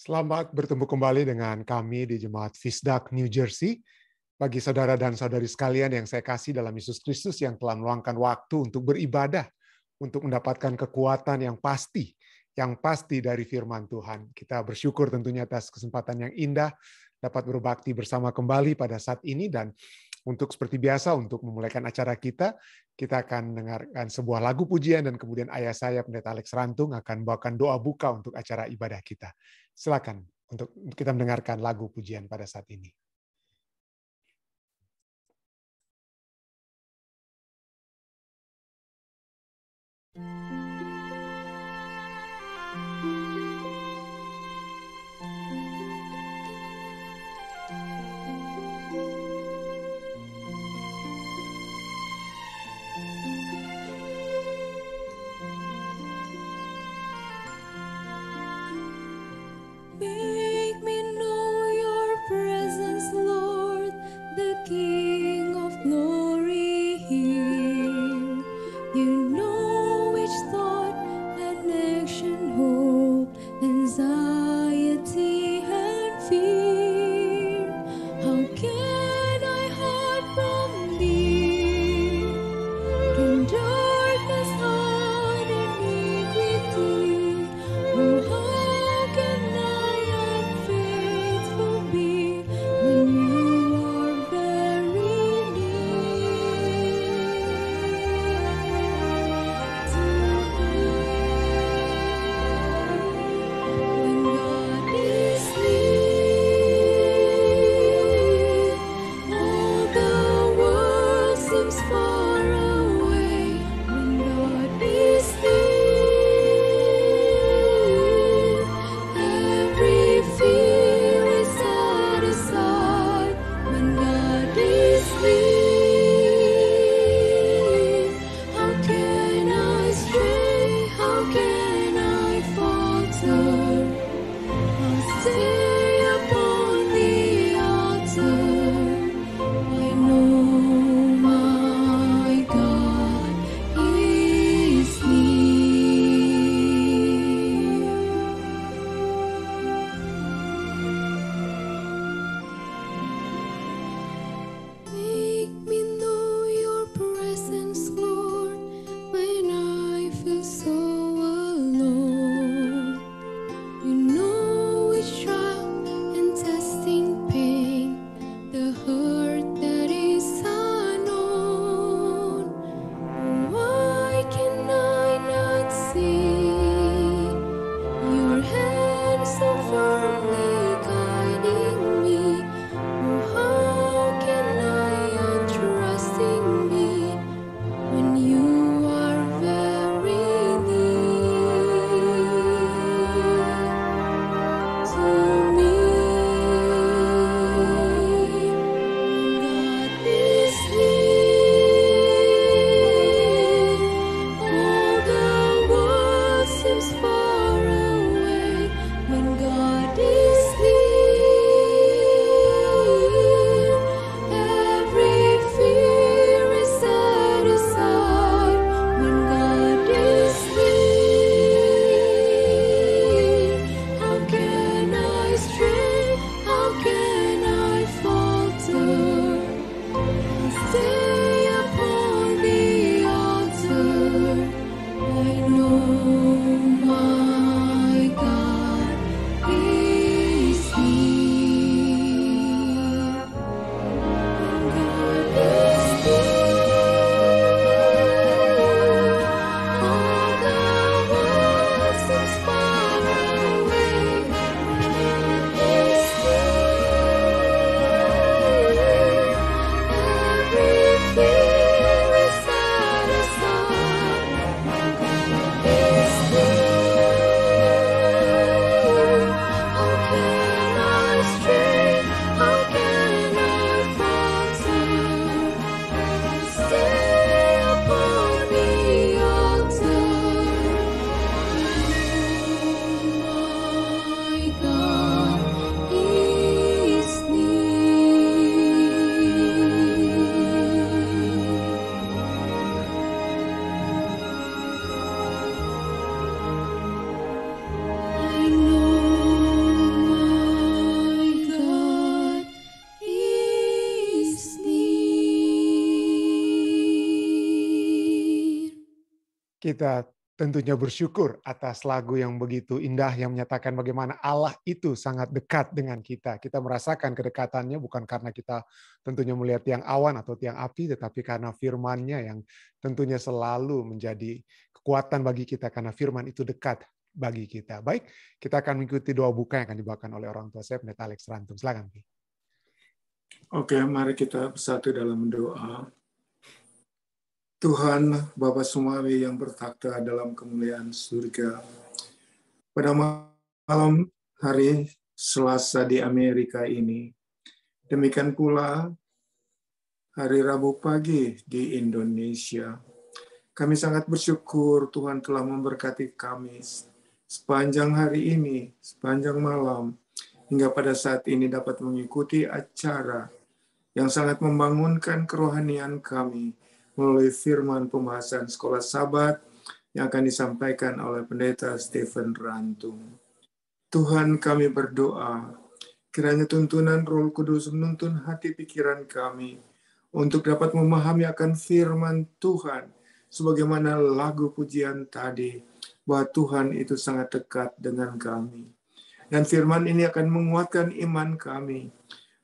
Selamat bertemu kembali dengan kami di Jemaat Fisdak New Jersey. Bagi saudara dan saudari sekalian yang saya kasih dalam Yesus Kristus yang telah meluangkan waktu untuk beribadah, untuk mendapatkan kekuatan yang pasti, yang pasti dari firman Tuhan. Kita bersyukur tentunya atas kesempatan yang indah dapat berbakti bersama kembali pada saat ini dan untuk seperti biasa untuk memulaikan acara kita, kita akan mendengarkan sebuah lagu pujian dan kemudian ayah saya Pendeta Alex Rantung akan membawakan doa buka untuk acara ibadah kita. Silakan untuk kita mendengarkan lagu pujian pada saat ini. thank you kita tentunya bersyukur atas lagu yang begitu indah yang menyatakan bagaimana Allah itu sangat dekat dengan kita. Kita merasakan kedekatannya bukan karena kita tentunya melihat tiang awan atau tiang api, tetapi karena firmannya yang tentunya selalu menjadi kekuatan bagi kita karena firman itu dekat bagi kita. Baik, kita akan mengikuti doa buka yang akan dibawakan oleh orang tua saya, Pendeta Alex Rantung. Silahkan. Oke, mari kita bersatu dalam doa. Tuhan Bapa Sumawi yang bertakhta dalam kemuliaan surga. Pada malam hari Selasa di Amerika ini, demikian pula hari Rabu pagi di Indonesia. Kami sangat bersyukur Tuhan telah memberkati kami sepanjang hari ini, sepanjang malam, hingga pada saat ini dapat mengikuti acara yang sangat membangunkan kerohanian kami, melalui firman pembahasan sekolah sabat yang akan disampaikan oleh pendeta Stephen Rantung. Tuhan kami berdoa, kiranya tuntunan roh kudus menuntun hati pikiran kami untuk dapat memahami akan firman Tuhan sebagaimana lagu pujian tadi bahwa Tuhan itu sangat dekat dengan kami. Dan firman ini akan menguatkan iman kami.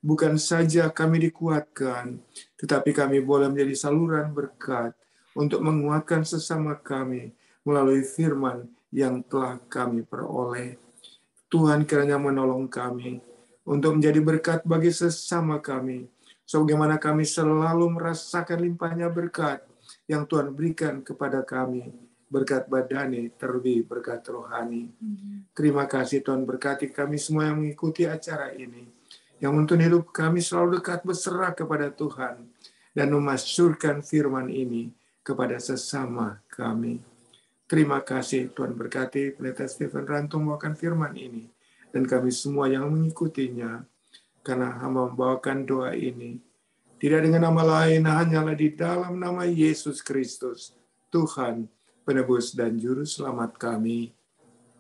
Bukan saja kami dikuatkan, tetapi kami boleh menjadi saluran berkat untuk menguatkan sesama kami melalui firman yang telah kami peroleh. Tuhan kiranya menolong kami untuk menjadi berkat bagi sesama kami, sebagaimana kami selalu merasakan limpahnya berkat yang Tuhan berikan kepada kami, berkat badani, terlebih berkat rohani. Hmm. Terima kasih Tuhan berkati kami semua yang mengikuti acara ini yang untuk hidup kami selalu dekat berserah kepada Tuhan dan memasyurkan firman ini kepada sesama kami. Terima kasih Tuhan berkati Pendeta Stephen Rantung membawakan firman ini dan kami semua yang mengikutinya karena hamba membawakan doa ini. Tidak dengan nama lain, hanyalah di dalam nama Yesus Kristus, Tuhan, penebus dan juru selamat kami.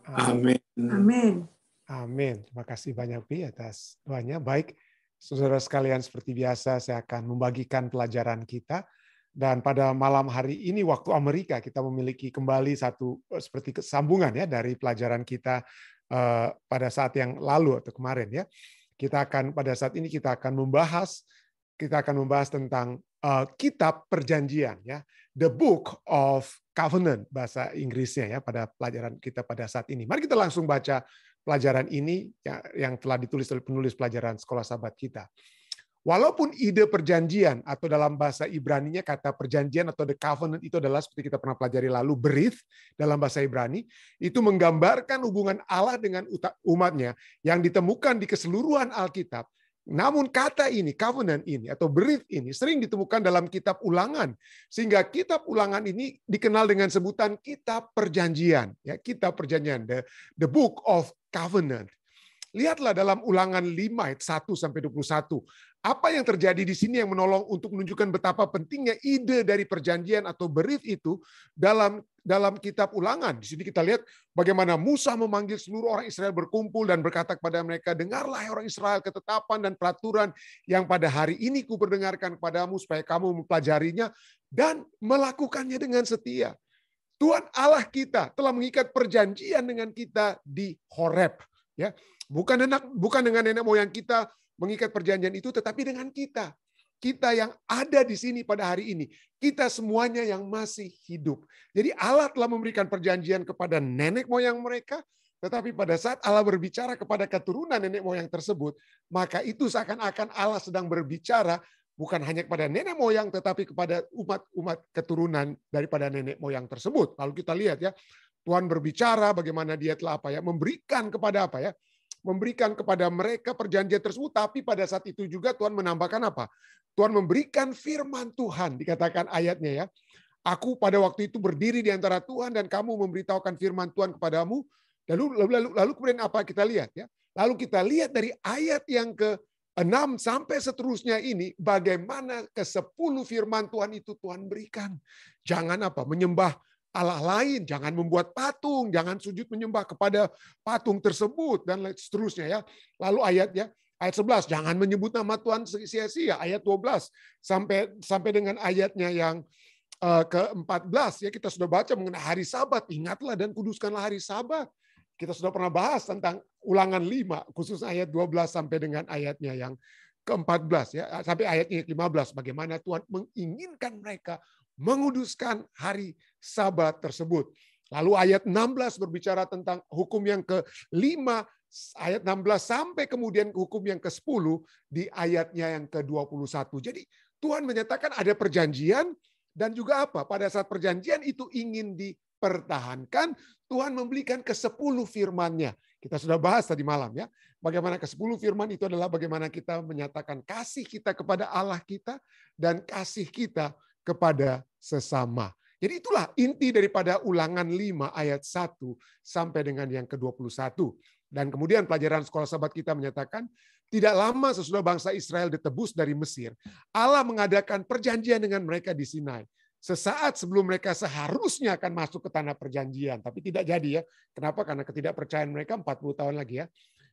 Amin. Amin. Amin. Terima kasih banyak Pi atas doanya. Baik, saudara sekalian seperti biasa saya akan membagikan pelajaran kita. Dan pada malam hari ini waktu Amerika kita memiliki kembali satu eh, seperti kesambungan ya dari pelajaran kita eh, pada saat yang lalu atau kemarin ya. Kita akan pada saat ini kita akan membahas kita akan membahas tentang uh, kitab perjanjian ya the book of covenant bahasa Inggrisnya ya pada pelajaran kita pada saat ini mari kita langsung baca pelajaran ini ya, yang telah ditulis oleh penulis pelajaran sekolah sahabat kita. Walaupun ide perjanjian atau dalam bahasa Ibrani nya kata perjanjian atau the covenant itu adalah seperti kita pernah pelajari lalu berith dalam bahasa Ibrani itu menggambarkan hubungan Allah dengan umatnya yang ditemukan di keseluruhan Alkitab namun kata ini, covenant ini atau brief ini sering ditemukan dalam kitab ulangan. Sehingga kitab ulangan ini dikenal dengan sebutan kitab perjanjian. ya Kitab perjanjian, the, the book of covenant. Lihatlah dalam ulangan 5 ayat 1 sampai 21. Apa yang terjadi di sini yang menolong untuk menunjukkan betapa pentingnya ide dari perjanjian atau berit itu dalam dalam kitab Ulangan. Di sini kita lihat bagaimana Musa memanggil seluruh orang Israel berkumpul dan berkata kepada mereka, "Dengarlah orang Israel ketetapan dan peraturan yang pada hari ini Kuperdengarkan kepadamu supaya kamu mempelajarinya dan melakukannya dengan setia." Tuhan Allah kita telah mengikat perjanjian dengan kita di Horeb, ya. Bukan anak bukan dengan nenek moyang kita mengikat perjanjian itu tetapi dengan kita. Kita yang ada di sini pada hari ini. Kita semuanya yang masih hidup. Jadi Allah telah memberikan perjanjian kepada nenek moyang mereka, tetapi pada saat Allah berbicara kepada keturunan nenek moyang tersebut, maka itu seakan-akan Allah sedang berbicara bukan hanya kepada nenek moyang tetapi kepada umat-umat keturunan daripada nenek moyang tersebut. Lalu kita lihat ya, Tuhan berbicara bagaimana dia telah apa ya, memberikan kepada apa ya, memberikan kepada mereka perjanjian tersebut, tapi pada saat itu juga Tuhan menambahkan apa? Tuhan memberikan firman Tuhan, dikatakan ayatnya ya. Aku pada waktu itu berdiri di antara Tuhan dan kamu memberitahukan firman Tuhan kepadamu. Lalu, lalu, lalu, lalu kemudian apa kita lihat ya? Lalu kita lihat dari ayat yang ke 6 sampai seterusnya ini bagaimana ke-10 firman Tuhan itu Tuhan berikan. Jangan apa menyembah Allah lain, jangan membuat patung, jangan sujud menyembah kepada patung tersebut dan seterusnya ya. Lalu ayatnya ayat 11 ya, jangan menyebut nama Tuhan sia-sia ayat 12 sampai sampai dengan ayatnya yang eh, ke-14 ya kita sudah baca mengenai hari sabat ingatlah dan kuduskanlah hari sabat kita sudah pernah bahas tentang ulangan 5 khusus ayat 12 sampai dengan ayatnya yang ke-14 ya sampai ayatnya 15 bagaimana Tuhan menginginkan mereka menguduskan hari sabat tersebut. Lalu ayat 16 berbicara tentang hukum yang ke ke-5, ayat 16 sampai kemudian hukum yang ke-10 di ayatnya yang ke-21. Jadi Tuhan menyatakan ada perjanjian dan juga apa? Pada saat perjanjian itu ingin dipertahankan, Tuhan memberikan ke-10 firman-Nya. Kita sudah bahas tadi malam ya. Bagaimana ke-10 firman itu adalah bagaimana kita menyatakan kasih kita kepada Allah kita dan kasih kita kepada sesama. Jadi itulah inti daripada ulangan 5 ayat 1 sampai dengan yang ke-21. Dan kemudian pelajaran sekolah sahabat kita menyatakan, tidak lama sesudah bangsa Israel ditebus dari Mesir, Allah mengadakan perjanjian dengan mereka di Sinai. Sesaat sebelum mereka seharusnya akan masuk ke tanah perjanjian, tapi tidak jadi ya. Kenapa? Karena ketidakpercayaan mereka 40 tahun lagi ya.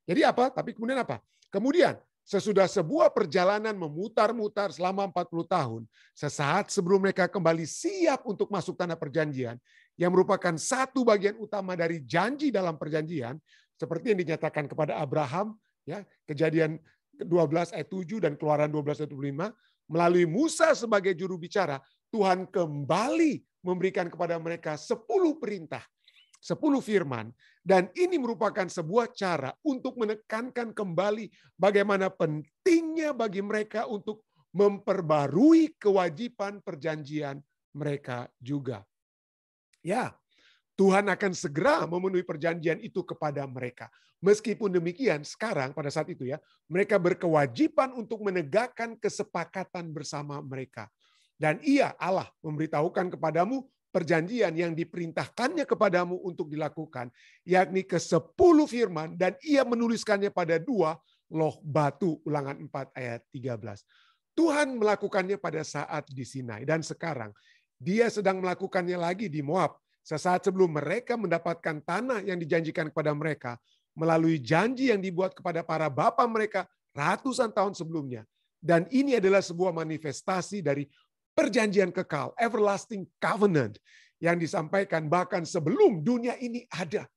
Jadi apa? Tapi kemudian apa? Kemudian Sesudah sebuah perjalanan memutar-mutar selama 40 tahun, sesaat sebelum mereka kembali siap untuk masuk tanah perjanjian, yang merupakan satu bagian utama dari janji dalam perjanjian, seperti yang dinyatakan kepada Abraham, ya kejadian 12 ayat 7 dan keluaran 12 ayat 25, melalui Musa sebagai juru bicara, Tuhan kembali memberikan kepada mereka 10 perintah 10 firman. Dan ini merupakan sebuah cara untuk menekankan kembali bagaimana pentingnya bagi mereka untuk memperbarui kewajiban perjanjian mereka juga. Ya, Tuhan akan segera memenuhi perjanjian itu kepada mereka. Meskipun demikian, sekarang pada saat itu ya, mereka berkewajiban untuk menegakkan kesepakatan bersama mereka. Dan ia Allah memberitahukan kepadamu perjanjian yang diperintahkannya kepadamu untuk dilakukan, yakni ke sepuluh firman, dan ia menuliskannya pada dua loh batu, ulangan 4 ayat 13. Tuhan melakukannya pada saat di Sinai, dan sekarang dia sedang melakukannya lagi di Moab, sesaat sebelum mereka mendapatkan tanah yang dijanjikan kepada mereka, melalui janji yang dibuat kepada para bapa mereka ratusan tahun sebelumnya. Dan ini adalah sebuah manifestasi dari perjanjian kekal, everlasting covenant yang disampaikan bahkan sebelum dunia ini ada.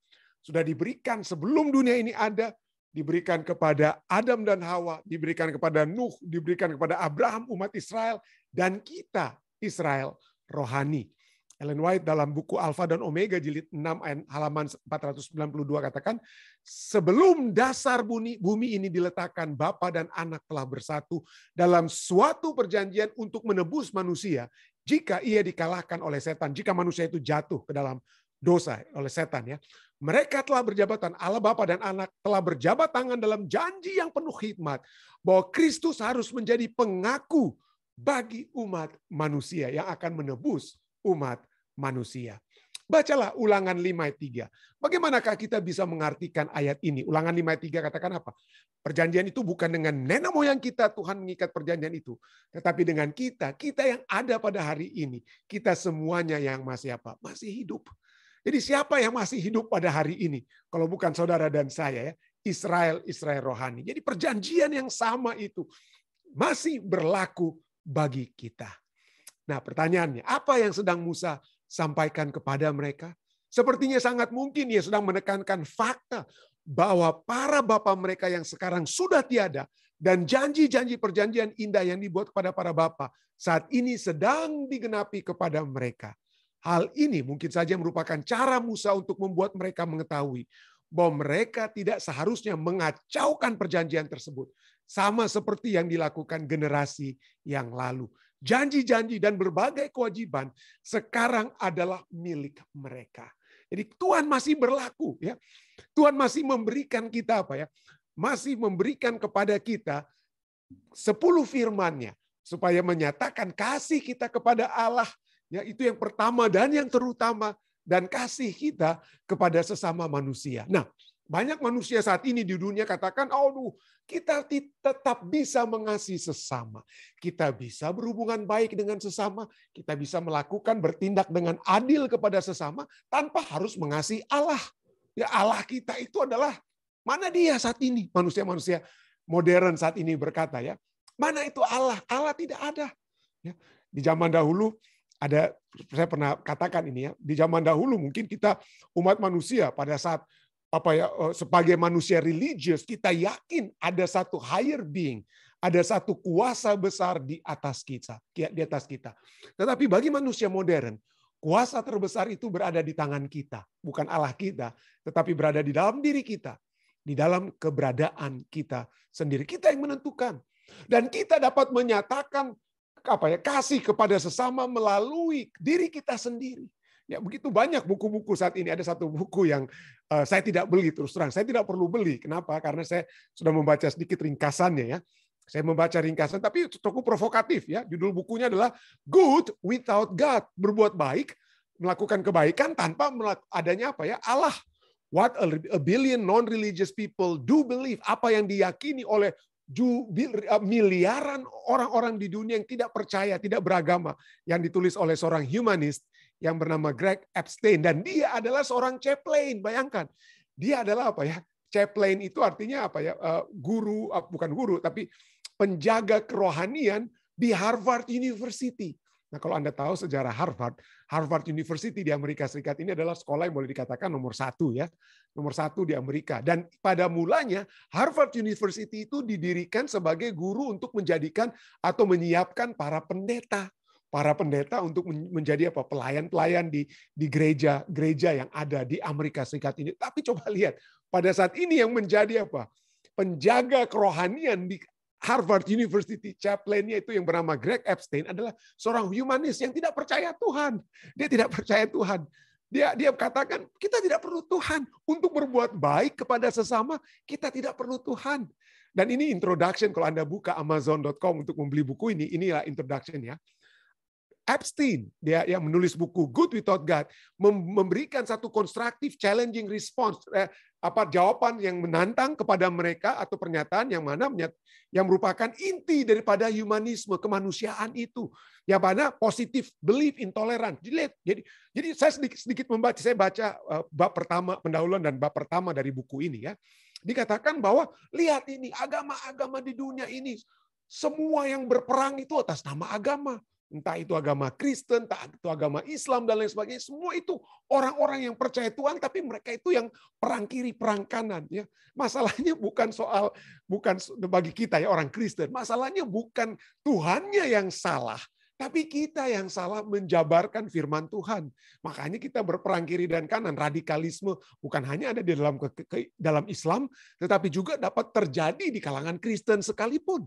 Sudah diberikan sebelum dunia ini ada, diberikan kepada Adam dan Hawa, diberikan kepada Nuh, diberikan kepada Abraham umat Israel dan kita Israel rohani Ellen White dalam buku Alpha dan Omega jilid 6 halaman 492 katakan, sebelum dasar bumi, bumi ini diletakkan, Bapa dan Anak telah bersatu dalam suatu perjanjian untuk menebus manusia jika ia dikalahkan oleh setan, jika manusia itu jatuh ke dalam dosa oleh setan ya. Mereka telah berjabatan Allah Bapa dan Anak telah berjabat tangan dalam janji yang penuh hikmat bahwa Kristus harus menjadi pengaku bagi umat manusia yang akan menebus umat manusia. Bacalah ulangan 5 ayat 3. Bagaimanakah kita bisa mengartikan ayat ini? Ulangan 5 ayat 3 katakan apa? Perjanjian itu bukan dengan nenek moyang kita Tuhan mengikat perjanjian itu. Tetapi dengan kita, kita yang ada pada hari ini. Kita semuanya yang masih apa? Masih hidup. Jadi siapa yang masih hidup pada hari ini? Kalau bukan saudara dan saya ya. Israel, Israel rohani. Jadi perjanjian yang sama itu masih berlaku bagi kita. Nah pertanyaannya, apa yang sedang Musa sampaikan kepada mereka? Sepertinya sangat mungkin ia sedang menekankan fakta bahwa para bapak mereka yang sekarang sudah tiada dan janji-janji perjanjian indah yang dibuat kepada para bapak saat ini sedang digenapi kepada mereka. Hal ini mungkin saja merupakan cara Musa untuk membuat mereka mengetahui bahwa mereka tidak seharusnya mengacaukan perjanjian tersebut, sama seperti yang dilakukan generasi yang lalu janji-janji dan berbagai kewajiban sekarang adalah milik mereka. Jadi Tuhan masih berlaku ya. Tuhan masih memberikan kita apa ya? Masih memberikan kepada kita sepuluh firman-Nya supaya menyatakan kasih kita kepada Allah ya itu yang pertama dan yang terutama dan kasih kita kepada sesama manusia. Nah, banyak manusia saat ini di dunia katakan, aduh, kita tetap bisa mengasihi sesama. Kita bisa berhubungan baik dengan sesama. Kita bisa melakukan, bertindak dengan adil kepada sesama tanpa harus mengasihi Allah. Ya Allah kita itu adalah, mana dia saat ini? Manusia-manusia modern saat ini berkata ya, mana itu Allah? Allah tidak ada. Ya, di zaman dahulu, ada saya pernah katakan ini ya di zaman dahulu mungkin kita umat manusia pada saat apa ya eh, sebagai manusia religius kita yakin ada satu higher being, ada satu kuasa besar di atas kita, di atas kita. Tetapi bagi manusia modern, kuasa terbesar itu berada di tangan kita, bukan Allah kita, tetapi berada di dalam diri kita, di dalam keberadaan kita sendiri. Kita yang menentukan. Dan kita dapat menyatakan apa ya kasih kepada sesama melalui diri kita sendiri. Ya begitu banyak buku-buku saat ini. Ada satu buku yang uh, saya tidak beli terus terang. Saya tidak perlu beli. Kenapa? Karena saya sudah membaca sedikit ringkasannya ya. Saya membaca ringkasan, tapi cukup provokatif ya. Judul bukunya adalah Good Without God. Berbuat baik, melakukan kebaikan tanpa adanya apa ya Allah. What a billion non-religious people do believe. Apa yang diyakini oleh eh, miliaran orang-orang di dunia yang tidak percaya, tidak beragama, yang ditulis oleh seorang humanist yang bernama Greg Epstein dan dia adalah seorang chaplain. Bayangkan, dia adalah apa ya? Chaplain itu artinya apa ya? Eh, guru eh, bukan guru tapi penjaga kerohanian di Harvard University. Nah, kalau Anda tahu sejarah Harvard, Harvard University di Amerika Serikat ini adalah sekolah yang boleh dikatakan nomor satu ya, nomor satu di Amerika. Dan pada mulanya Harvard University itu didirikan sebagai guru untuk menjadikan atau menyiapkan para pendeta para pendeta untuk menjadi apa pelayan-pelayan di di gereja-gereja yang ada di Amerika Serikat ini. Tapi coba lihat pada saat ini yang menjadi apa penjaga kerohanian di Harvard University chaplainnya itu yang bernama Greg Epstein adalah seorang humanis yang tidak percaya Tuhan. Dia tidak percaya Tuhan. Dia dia katakan kita tidak perlu Tuhan untuk berbuat baik kepada sesama, kita tidak perlu Tuhan. Dan ini introduction kalau Anda buka amazon.com untuk membeli buku ini, inilah introduction ya. Epstein dia yang menulis buku Good Without God memberikan satu konstruktif challenging response eh, apa jawaban yang menantang kepada mereka atau pernyataan yang mana yang merupakan inti daripada humanisme kemanusiaan itu yang mana positif belief intoleran jadi jadi saya sedikit sedikit membaca saya baca eh, bab pertama pendahuluan dan bab pertama dari buku ini ya dikatakan bahwa lihat ini agama-agama di dunia ini semua yang berperang itu atas nama agama Entah itu agama Kristen, entah itu agama Islam, dan lain sebagainya. Semua itu orang-orang yang percaya Tuhan, tapi mereka itu yang perang kiri, perang kanan. Ya. Masalahnya bukan soal, bukan bagi kita ya orang Kristen. Masalahnya bukan Tuhannya yang salah, tapi kita yang salah menjabarkan firman Tuhan. Makanya kita berperang kiri dan kanan. Radikalisme bukan hanya ada di dalam ke, ke, dalam Islam, tetapi juga dapat terjadi di kalangan Kristen sekalipun.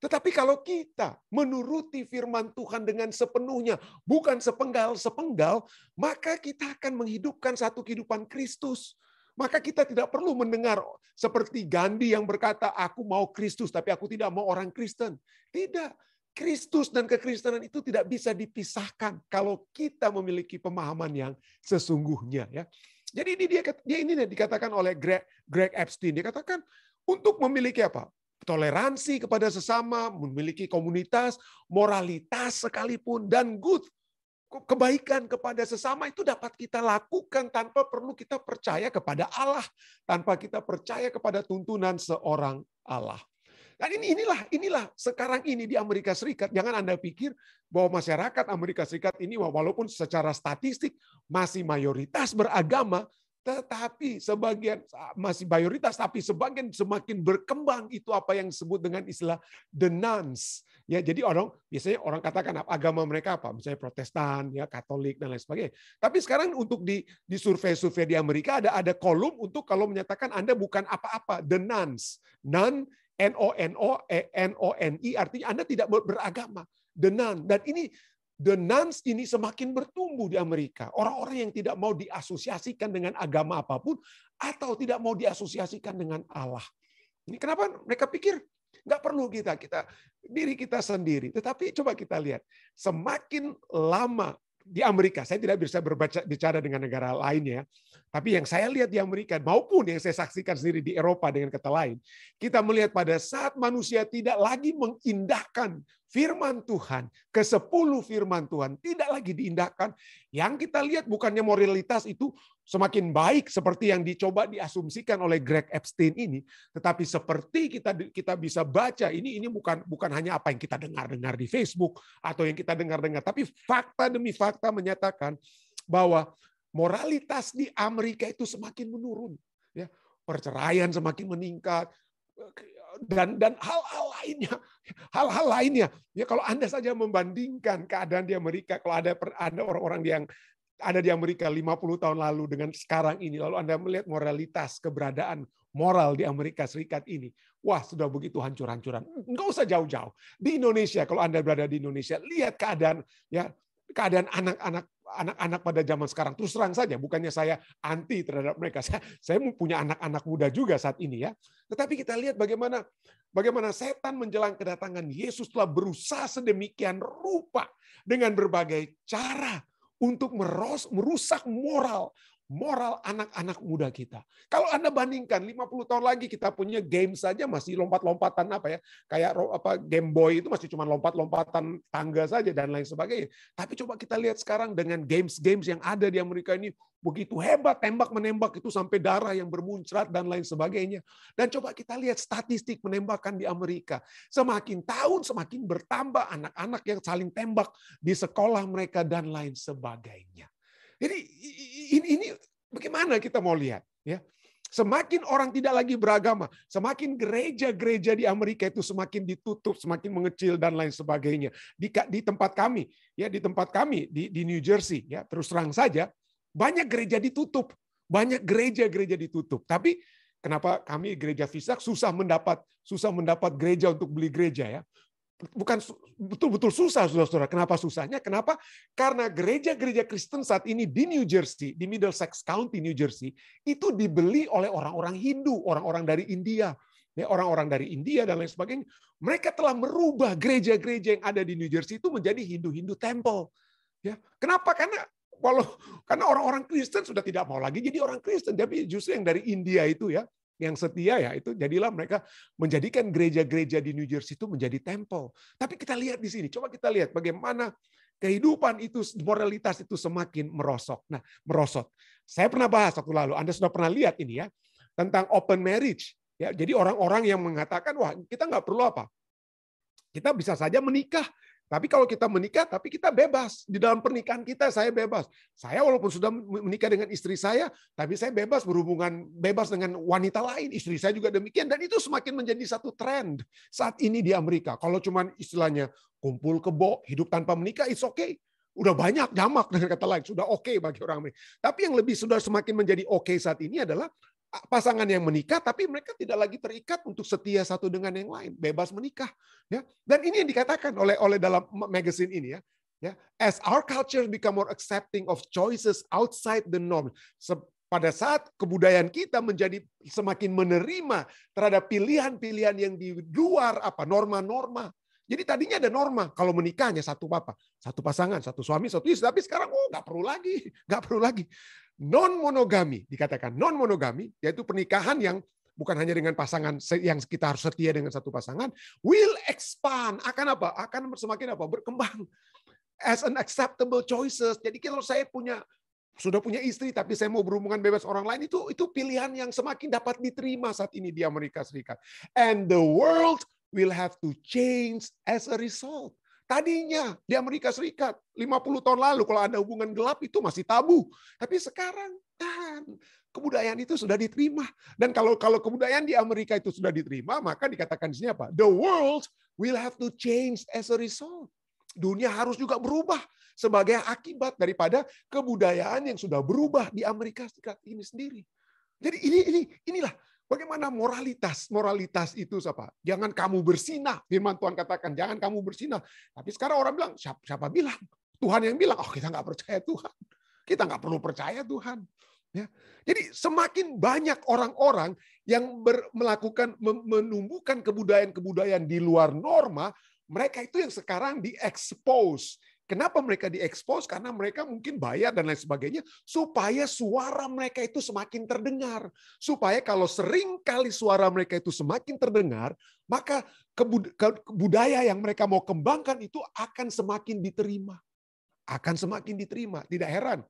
Tetapi kalau kita menuruti firman Tuhan dengan sepenuhnya, bukan sepenggal-sepenggal, maka kita akan menghidupkan satu kehidupan Kristus. Maka kita tidak perlu mendengar seperti Gandhi yang berkata, aku mau Kristus, tapi aku tidak mau orang Kristen. Tidak. Kristus dan kekristenan itu tidak bisa dipisahkan kalau kita memiliki pemahaman yang sesungguhnya. ya. Jadi ini dia, ini dikatakan oleh Greg, Greg Epstein. Dia katakan untuk memiliki apa? toleransi kepada sesama, memiliki komunitas, moralitas sekalipun, dan good kebaikan kepada sesama itu dapat kita lakukan tanpa perlu kita percaya kepada Allah, tanpa kita percaya kepada tuntunan seorang Allah. Dan ini inilah inilah sekarang ini di Amerika Serikat. Jangan Anda pikir bahwa masyarakat Amerika Serikat ini walaupun secara statistik masih mayoritas beragama, tetapi sebagian ah, masih mayoritas, tapi sebagian semakin berkembang itu apa yang disebut dengan istilah the nuns Ya, jadi orang biasanya orang katakan agama mereka apa, misalnya Protestan, ya Katolik dan lain sebagainya. Tapi sekarang untuk di di survei-survei di Amerika ada ada kolom untuk kalau menyatakan Anda bukan apa-apa, the nuns non N O N O e N O N I artinya Anda tidak beragama, the nun Dan ini the nuns ini semakin bertumbuh di Amerika. Orang-orang yang tidak mau diasosiasikan dengan agama apapun atau tidak mau diasosiasikan dengan Allah. Ini kenapa mereka pikir nggak perlu kita kita diri kita sendiri. Tetapi coba kita lihat semakin lama di Amerika, saya tidak bisa berbaca, bicara dengan negara lainnya, tapi yang saya lihat di Amerika maupun yang saya saksikan sendiri di Eropa dengan kata lain, kita melihat pada saat manusia tidak lagi mengindahkan firman Tuhan, ke sepuluh firman Tuhan tidak lagi diindahkan. Yang kita lihat bukannya moralitas itu semakin baik seperti yang dicoba diasumsikan oleh Greg Epstein ini, tetapi seperti kita kita bisa baca ini ini bukan bukan hanya apa yang kita dengar-dengar di Facebook atau yang kita dengar-dengar, tapi fakta demi fakta menyatakan bahwa moralitas di Amerika itu semakin menurun ya. Perceraian semakin meningkat, dan dan hal-hal lainnya, hal-hal lainnya. Ya kalau Anda saja membandingkan keadaan di Amerika, kalau ada ada orang-orang yang ada di Amerika 50 tahun lalu dengan sekarang ini, lalu Anda melihat moralitas keberadaan moral di Amerika Serikat ini, wah sudah begitu hancur-hancuran. Nggak usah jauh-jauh. Di Indonesia, kalau Anda berada di Indonesia, lihat keadaan ya keadaan anak-anak anak-anak pada zaman sekarang. Terus terang saja, bukannya saya anti terhadap mereka. Saya, saya punya anak-anak muda juga saat ini ya. Tetapi kita lihat bagaimana bagaimana setan menjelang kedatangan Yesus telah berusaha sedemikian rupa dengan berbagai cara untuk meros, merusak moral, moral anak-anak muda kita. Kalau Anda bandingkan 50 tahun lagi kita punya game saja masih lompat-lompatan apa ya? Kayak apa Game Boy itu masih cuma lompat-lompatan tangga saja dan lain sebagainya. Tapi coba kita lihat sekarang dengan games-games yang ada di Amerika ini begitu hebat tembak menembak itu sampai darah yang bermuncrat dan lain sebagainya. Dan coba kita lihat statistik penembakan di Amerika. Semakin tahun semakin bertambah anak-anak yang saling tembak di sekolah mereka dan lain sebagainya. Jadi ini, ini bagaimana kita mau lihat ya? Semakin orang tidak lagi beragama, semakin gereja-gereja di Amerika itu semakin ditutup, semakin mengecil dan lain sebagainya. Di, di tempat kami, ya di tempat kami di, di New Jersey, ya terus terang saja banyak gereja ditutup, banyak gereja-gereja ditutup. Tapi kenapa kami gereja Fisak susah mendapat susah mendapat gereja untuk beli gereja ya? bukan betul-betul susah Saudara-saudara. Kenapa susahnya? Kenapa? Karena gereja-gereja Kristen saat ini di New Jersey, di Middlesex County, New Jersey, itu dibeli oleh orang-orang Hindu, orang-orang dari India, ya orang-orang dari India dan lain sebagainya. Mereka telah merubah gereja-gereja yang ada di New Jersey itu menjadi Hindu-Hindu temple. Ya, kenapa? Karena walau karena orang-orang Kristen sudah tidak mau lagi jadi orang Kristen, tapi justru yang dari India itu ya yang setia ya itu jadilah mereka menjadikan gereja-gereja di New Jersey itu menjadi temple. Tapi kita lihat di sini, coba kita lihat bagaimana kehidupan itu moralitas itu semakin merosot. Nah, merosot. Saya pernah bahas waktu lalu, Anda sudah pernah lihat ini ya tentang open marriage. Ya, jadi orang-orang yang mengatakan wah kita nggak perlu apa, kita bisa saja menikah tapi kalau kita menikah, tapi kita bebas. Di dalam pernikahan kita, saya bebas. Saya walaupun sudah menikah dengan istri saya, tapi saya bebas berhubungan bebas dengan wanita lain. Istri saya juga demikian. Dan itu semakin menjadi satu trend saat ini di Amerika. Kalau cuman istilahnya kumpul kebo, hidup tanpa menikah, it's okay. Udah banyak jamak dengan kata lain. Sudah oke okay bagi orang Amerika. Tapi yang lebih sudah semakin menjadi oke okay saat ini adalah pasangan yang menikah tapi mereka tidak lagi terikat untuk setia satu dengan yang lain bebas menikah ya dan ini yang dikatakan oleh oleh dalam magazine ini ya ya as our culture become more accepting of choices outside the norm pada saat kebudayaan kita menjadi semakin menerima terhadap pilihan-pilihan yang di luar apa norma-norma jadi tadinya ada norma kalau menikahnya satu papa satu pasangan satu suami satu istri tapi sekarang oh nggak perlu lagi nggak perlu lagi non monogami dikatakan non monogami yaitu pernikahan yang bukan hanya dengan pasangan yang kita harus setia dengan satu pasangan will expand akan apa akan semakin apa berkembang as an acceptable choices jadi kalau saya punya sudah punya istri tapi saya mau berhubungan bebas orang lain itu itu pilihan yang semakin dapat diterima saat ini di Amerika Serikat and the world will have to change as a result Tadinya di Amerika Serikat 50 tahun lalu kalau ada hubungan gelap itu masih tabu. Tapi sekarang kan kebudayaan itu sudah diterima. Dan kalau kalau kebudayaan di Amerika itu sudah diterima, maka dikatakan di sini apa? The world will have to change as a result. Dunia harus juga berubah sebagai akibat daripada kebudayaan yang sudah berubah di Amerika Serikat ini sendiri. Jadi ini ini inilah Bagaimana moralitas? Moralitas itu apa? Jangan kamu bersinah. Firman Tuhan katakan, jangan kamu bersinah. Tapi sekarang orang bilang, siapa, siapa bilang? Tuhan yang bilang, oh kita nggak percaya Tuhan. Kita nggak perlu percaya Tuhan. Ya. Jadi semakin banyak orang-orang yang ber, melakukan menumbuhkan kebudayaan-kebudayaan di luar norma, mereka itu yang sekarang diekspos, Kenapa mereka diekspos? Karena mereka mungkin bayar dan lain sebagainya supaya suara mereka itu semakin terdengar. Supaya kalau sering kali suara mereka itu semakin terdengar, maka budaya yang mereka mau kembangkan itu akan semakin diterima. Akan semakin diterima. Tidak heran.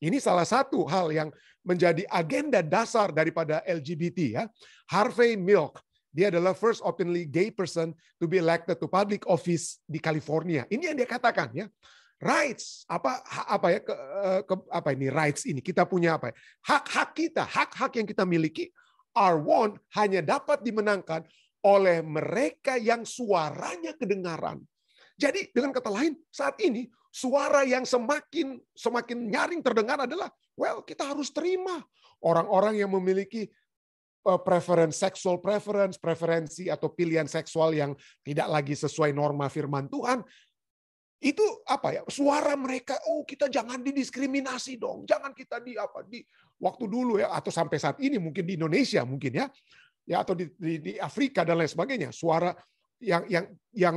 Ini salah satu hal yang menjadi agenda dasar daripada LGBT ya. Harvey Milk dia adalah first openly gay person to be elected to public office di California. Ini yang dia katakan ya. Rights apa apa ya ke, eh, ke, apa ini rights ini kita punya apa ya? hak-hak kita hak-hak yang kita miliki are won hanya dapat dimenangkan oleh mereka yang suaranya kedengaran. Jadi dengan kata lain saat ini suara yang semakin semakin nyaring terdengar adalah well kita harus terima orang-orang yang memiliki Eh, preference seksual preference, preferensi atau pilihan seksual yang tidak lagi sesuai norma firman Tuhan, itu apa ya suara mereka oh kita jangan didiskriminasi dong jangan kita di apa di waktu dulu ya atau sampai saat ini mungkin di Indonesia mungkin ya ya atau di, di, di Afrika dan lain sebagainya suara yang yang yang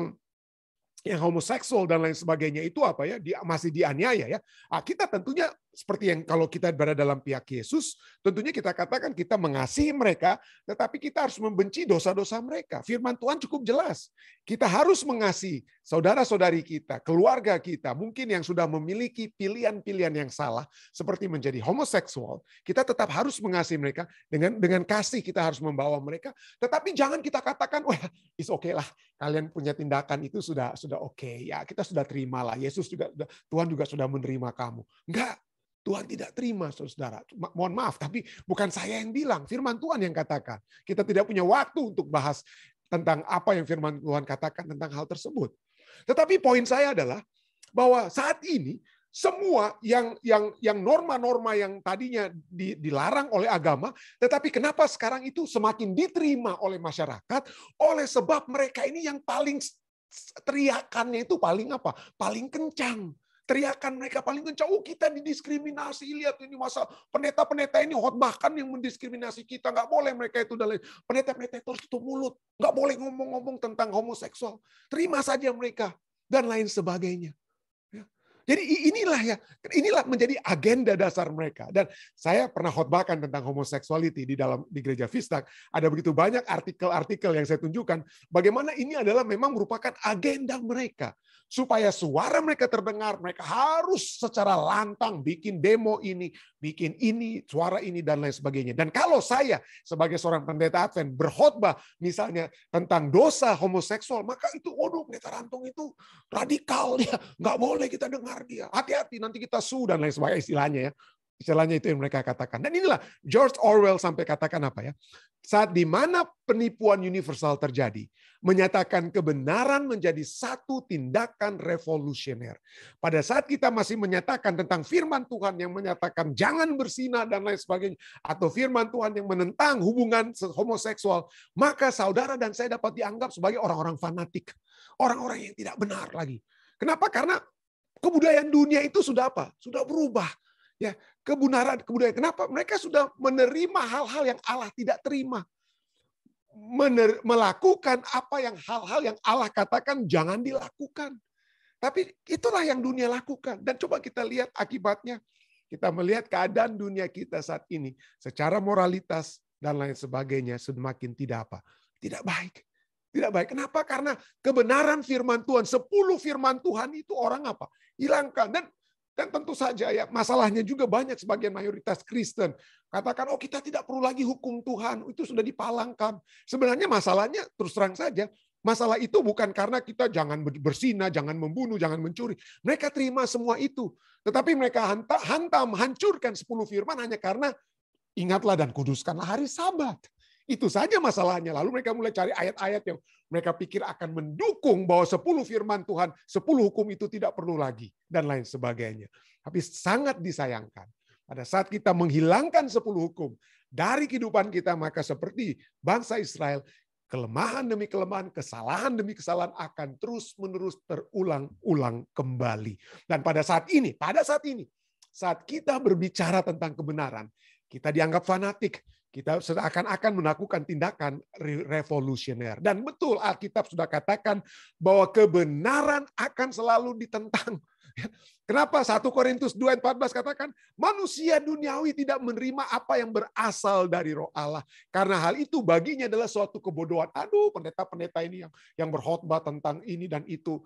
yang homoseksual dan lain sebagainya itu apa ya di, masih dianiaya ya nah, kita tentunya seperti yang kalau kita berada dalam pihak Yesus, tentunya kita katakan kita mengasihi mereka, tetapi kita harus membenci dosa-dosa mereka. Firman Tuhan cukup jelas. Kita harus mengasihi saudara-saudari kita, keluarga kita, mungkin yang sudah memiliki pilihan-pilihan yang salah, seperti menjadi homoseksual, kita tetap harus mengasihi mereka, dengan dengan kasih kita harus membawa mereka, tetapi jangan kita katakan, wah, is oke okay lah, kalian punya tindakan itu sudah sudah oke, okay. ya kita sudah terimalah Yesus juga, Tuhan juga sudah menerima kamu. Enggak, Tuhan tidak terima, saudara. Mohon maaf, tapi bukan saya yang bilang. Firman Tuhan yang katakan. Kita tidak punya waktu untuk bahas tentang apa yang firman Tuhan katakan tentang hal tersebut. Tetapi poin saya adalah bahwa saat ini semua yang yang yang norma-norma yang tadinya di, dilarang oleh agama, tetapi kenapa sekarang itu semakin diterima oleh masyarakat oleh sebab mereka ini yang paling teriakannya itu paling apa? Paling kencang teriakan mereka paling kencang. Oh kita didiskriminasi. Lihat ini masa pendeta-pendeta ini hot bahkan yang mendiskriminasi kita. Nggak boleh mereka itu dalam peneta Pendeta-pendeta itu harus tutup mulut. Nggak boleh ngomong-ngomong tentang homoseksual. Terima saja mereka. Dan lain sebagainya. Jadi inilah ya, inilah menjadi agenda dasar mereka. Dan saya pernah khotbahkan tentang homoseksualiti di dalam di gereja Vistak. Ada begitu banyak artikel-artikel yang saya tunjukkan bagaimana ini adalah memang merupakan agenda mereka supaya suara mereka terdengar. Mereka harus secara lantang bikin demo ini, bikin ini, suara ini, dan lain sebagainya. Dan kalau saya sebagai seorang pendeta Advent berkhotbah misalnya tentang dosa homoseksual, maka itu, waduh pendeta Rantung itu radikal. ya Nggak boleh kita dengar dia. Hati-hati nanti kita su dan lain sebagainya istilahnya ya. Istilahnya itu yang mereka katakan. Dan inilah George Orwell sampai katakan apa ya? Saat di mana penipuan universal terjadi, menyatakan kebenaran menjadi satu tindakan revolusioner. Pada saat kita masih menyatakan tentang firman Tuhan yang menyatakan jangan bersinar dan lain sebagainya, atau firman Tuhan yang menentang hubungan homoseksual, maka saudara dan saya dapat dianggap sebagai orang-orang fanatik. Orang-orang yang tidak benar lagi. Kenapa? Karena kebudayaan dunia itu sudah apa? Sudah berubah. Ya, kebenaran kebudayaan. Kenapa? Mereka sudah menerima hal-hal yang Allah tidak terima. Mener, melakukan apa yang hal-hal yang Allah katakan jangan dilakukan. Tapi itulah yang dunia lakukan. Dan coba kita lihat akibatnya. Kita melihat keadaan dunia kita saat ini secara moralitas dan lain sebagainya semakin tidak apa? Tidak baik. Tidak baik. Kenapa? Karena kebenaran firman Tuhan, 10 firman Tuhan itu orang apa? Hilangkan. Dan dan tentu saja ya masalahnya juga banyak sebagian mayoritas Kristen katakan oh kita tidak perlu lagi hukum Tuhan itu sudah dipalangkan. Sebenarnya masalahnya terus terang saja masalah itu bukan karena kita jangan bersina jangan membunuh, jangan mencuri. Mereka terima semua itu. Tetapi mereka hantam, hantam hancurkan 10 firman hanya karena ingatlah dan kuduskanlah hari sabat. Itu saja masalahnya. Lalu mereka mulai cari ayat-ayat yang mereka pikir akan mendukung bahwa sepuluh firman Tuhan, sepuluh hukum itu tidak perlu lagi, dan lain sebagainya. Tapi sangat disayangkan. Pada saat kita menghilangkan sepuluh hukum dari kehidupan kita, maka seperti bangsa Israel, kelemahan demi kelemahan, kesalahan demi kesalahan akan terus-menerus terulang-ulang kembali. Dan pada saat ini, pada saat ini, saat kita berbicara tentang kebenaran, kita dianggap fanatik, kita seakan-akan melakukan tindakan revolusioner. Dan betul Alkitab sudah katakan bahwa kebenaran akan selalu ditentang. Ya, kenapa 1 Korintus 2 14 katakan manusia duniawi tidak menerima apa yang berasal dari roh Allah karena hal itu baginya adalah suatu kebodohan. Aduh pendeta-pendeta ini yang yang berkhotbah tentang ini dan itu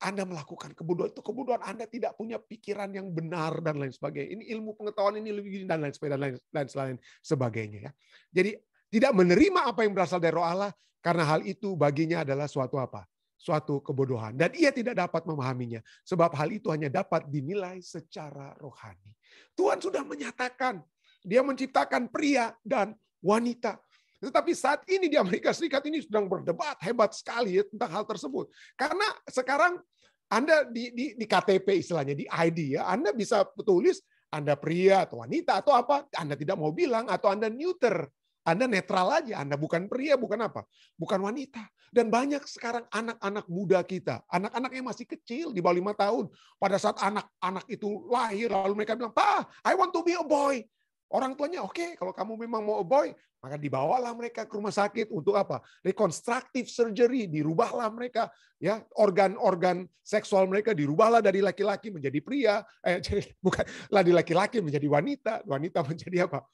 anda melakukan kebodohan itu kebodohan Anda tidak punya pikiran yang benar dan lain sebagainya. Ini ilmu pengetahuan ini lebih dan lain sebagainya dan lain, dan lain sebagainya ya. Jadi tidak menerima apa yang berasal dari roh Allah karena hal itu baginya adalah suatu apa? Suatu kebodohan dan ia tidak dapat memahaminya sebab hal itu hanya dapat dinilai secara rohani. Tuhan sudah menyatakan dia menciptakan pria dan wanita tetapi saat ini di Amerika Serikat ini sedang berdebat hebat sekali ya tentang hal tersebut. Karena sekarang Anda di, di, di KTP istilahnya, di ID ya, Anda bisa tulis Anda pria atau wanita atau apa, Anda tidak mau bilang atau Anda neuter. Anda netral aja, Anda bukan pria, bukan apa, bukan wanita. Dan banyak sekarang anak-anak muda kita, anak-anak yang masih kecil di bawah lima tahun, pada saat anak-anak itu lahir, lalu mereka bilang, Pak, I want to be a boy." Orang tuanya, oke, okay, kalau kamu memang mau boy, maka dibawalah mereka ke rumah sakit untuk apa? Reconstructive surgery, dirubahlah mereka, ya organ-organ seksual mereka dirubahlah dari laki-laki menjadi pria, eh bukan dari laki-laki menjadi wanita, wanita menjadi apa?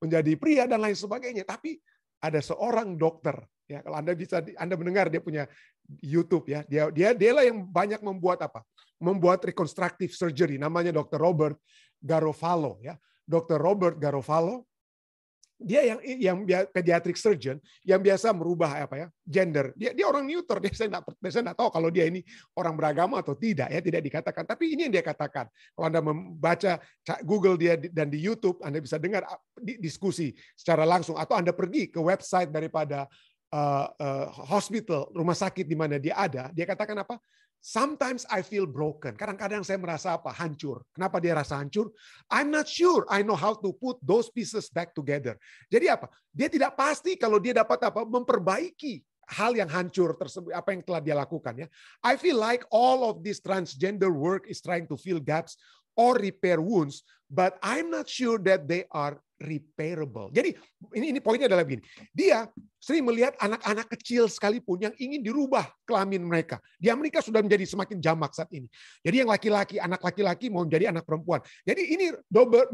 Menjadi pria dan lain sebagainya. Tapi ada seorang dokter, ya kalau anda bisa, anda mendengar dia punya YouTube ya, dia dia dialah yang banyak membuat apa? Membuat reconstructive surgery, namanya Dokter Robert Garofalo ya Dr. Robert Garofalo, dia yang yang pediatric surgeon yang biasa merubah apa ya gender dia dia orang neuter dia saya tidak tahu kalau dia ini orang beragama atau tidak ya tidak dikatakan tapi ini yang dia katakan kalau anda membaca Google dia dan di YouTube anda bisa dengar ah, diskusi secara langsung atau anda pergi ke website daripada uh, uh, hospital rumah sakit di mana dia ada dia katakan apa Sometimes I feel broken. Kadang-kadang saya merasa apa? Hancur. Kenapa dia rasa hancur? I'm not sure I know how to put those pieces back together. Jadi apa? Dia tidak pasti kalau dia dapat apa memperbaiki hal yang hancur tersebut apa yang telah dia lakukan ya. I feel like all of this transgender work is trying to fill gaps or repair wounds, but I'm not sure that they are repairable. Jadi ini ini poinnya adalah begini. Dia sering melihat anak-anak kecil sekalipun yang ingin dirubah kelamin mereka. Di Amerika sudah menjadi semakin jamak saat ini. Jadi yang laki-laki, anak laki-laki mau menjadi anak perempuan. Jadi ini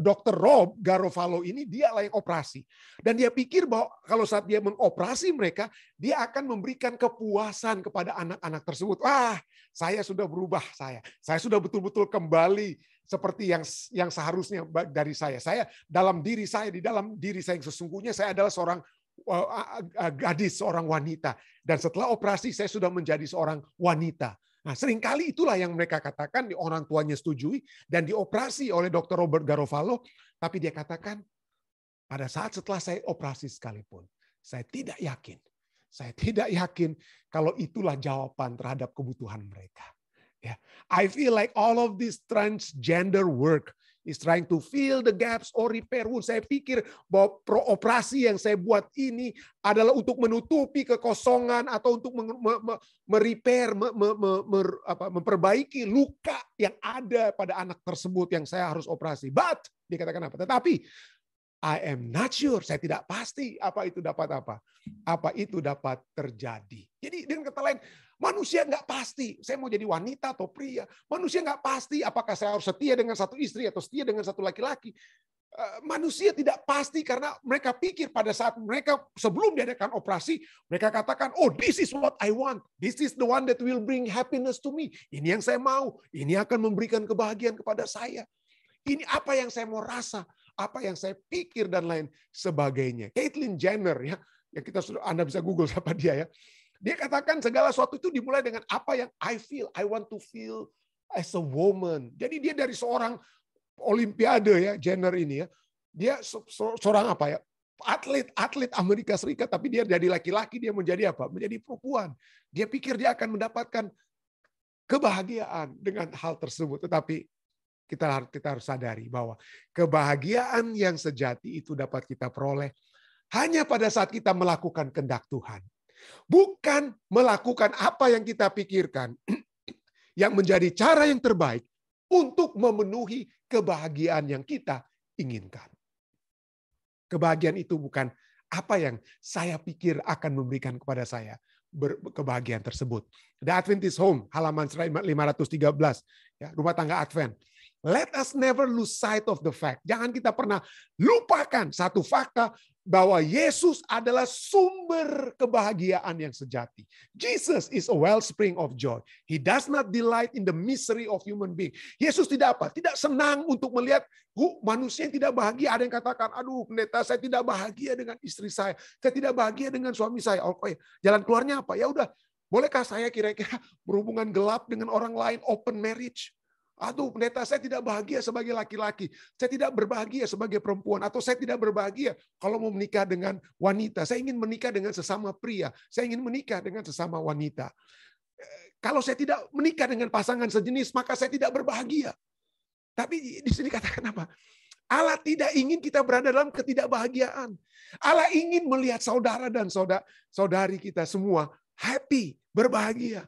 dokter Rob Garofalo ini dia yang operasi. Dan dia pikir bahwa kalau saat dia mengoperasi mereka, dia akan memberikan kepuasan kepada anak-anak tersebut. Wah, saya sudah berubah saya. Saya sudah betul-betul kembali seperti yang yang seharusnya dari saya. Saya dalam diri saya di dalam diri saya yang sesungguhnya saya adalah seorang gadis, seorang wanita. Dan setelah operasi saya sudah menjadi seorang wanita. Nah, seringkali itulah yang mereka katakan di orang tuanya setujui dan dioperasi oleh Dr. Robert Garofalo, tapi dia katakan pada saat setelah saya operasi sekalipun, saya tidak yakin. Saya tidak yakin kalau itulah jawaban terhadap kebutuhan mereka. Yeah. I feel like all of this transgender work is trying to fill the gaps or repair wounds. Saya pikir bahwa pro operasi yang saya buat ini adalah untuk menutupi kekosongan atau untuk merepair, me, me, me, me, me, memperbaiki luka yang ada pada anak tersebut yang saya harus operasi. But, dikatakan apa? Tetapi, I am not sure. Saya tidak pasti apa itu dapat apa. Apa itu dapat terjadi. Jadi dengan kata lain, Manusia nggak pasti, saya mau jadi wanita atau pria. Manusia nggak pasti apakah saya harus setia dengan satu istri atau setia dengan satu laki-laki. Eh, manusia tidak pasti karena mereka pikir pada saat mereka sebelum diadakan operasi, mereka katakan, oh this is what I want, this is the one that will bring happiness to me. Ini yang saya mau, ini akan memberikan kebahagiaan kepada saya. Ini apa yang saya mau rasa, apa yang saya pikir dan lain sebagainya. Caitlyn Jenner ya, ya kita sudah Anda bisa Google siapa dia ya. Dia katakan segala sesuatu itu dimulai dengan apa yang I feel, I want to feel as a woman. Jadi dia dari seorang olimpiade ya, Jenner ini ya. Dia seorang apa ya? atlet atlet Amerika Serikat tapi dia jadi laki-laki dia menjadi apa menjadi perempuan dia pikir dia akan mendapatkan kebahagiaan dengan hal tersebut tetapi kita harus kita harus sadari bahwa kebahagiaan yang sejati itu dapat kita peroleh hanya pada saat kita melakukan kehendak Tuhan Bukan melakukan apa yang kita pikirkan yang menjadi cara yang terbaik untuk memenuhi kebahagiaan yang kita inginkan. Kebahagiaan itu bukan apa yang saya pikir akan memberikan kepada saya kebahagiaan tersebut. The Adventist Home, halaman 513, ya, rumah tangga Advent. Let us never lose sight of the fact. Jangan kita pernah lupakan satu fakta bahwa Yesus adalah sumber kebahagiaan yang sejati. Jesus is a wellspring of joy. He does not delight in the misery of human being. Yesus tidak apa? Tidak senang untuk melihat manusia yang tidak bahagia. Ada yang katakan, aduh pendeta saya tidak bahagia dengan istri saya. Saya tidak bahagia dengan suami saya. Oke, oh, oh ya, jalan keluarnya apa? Ya udah, bolehkah saya kira-kira berhubungan gelap dengan orang lain, open marriage? Aduh, pendeta saya tidak bahagia sebagai laki-laki. Saya tidak berbahagia sebagai perempuan. Atau saya tidak berbahagia kalau mau menikah dengan wanita. Saya ingin menikah dengan sesama pria. Saya ingin menikah dengan sesama wanita. Eh, kalau saya tidak menikah dengan pasangan sejenis, maka saya tidak berbahagia. Tapi di sini katakan apa? Allah tidak ingin kita berada dalam ketidakbahagiaan. Allah ingin melihat saudara dan saudari kita semua happy, berbahagia.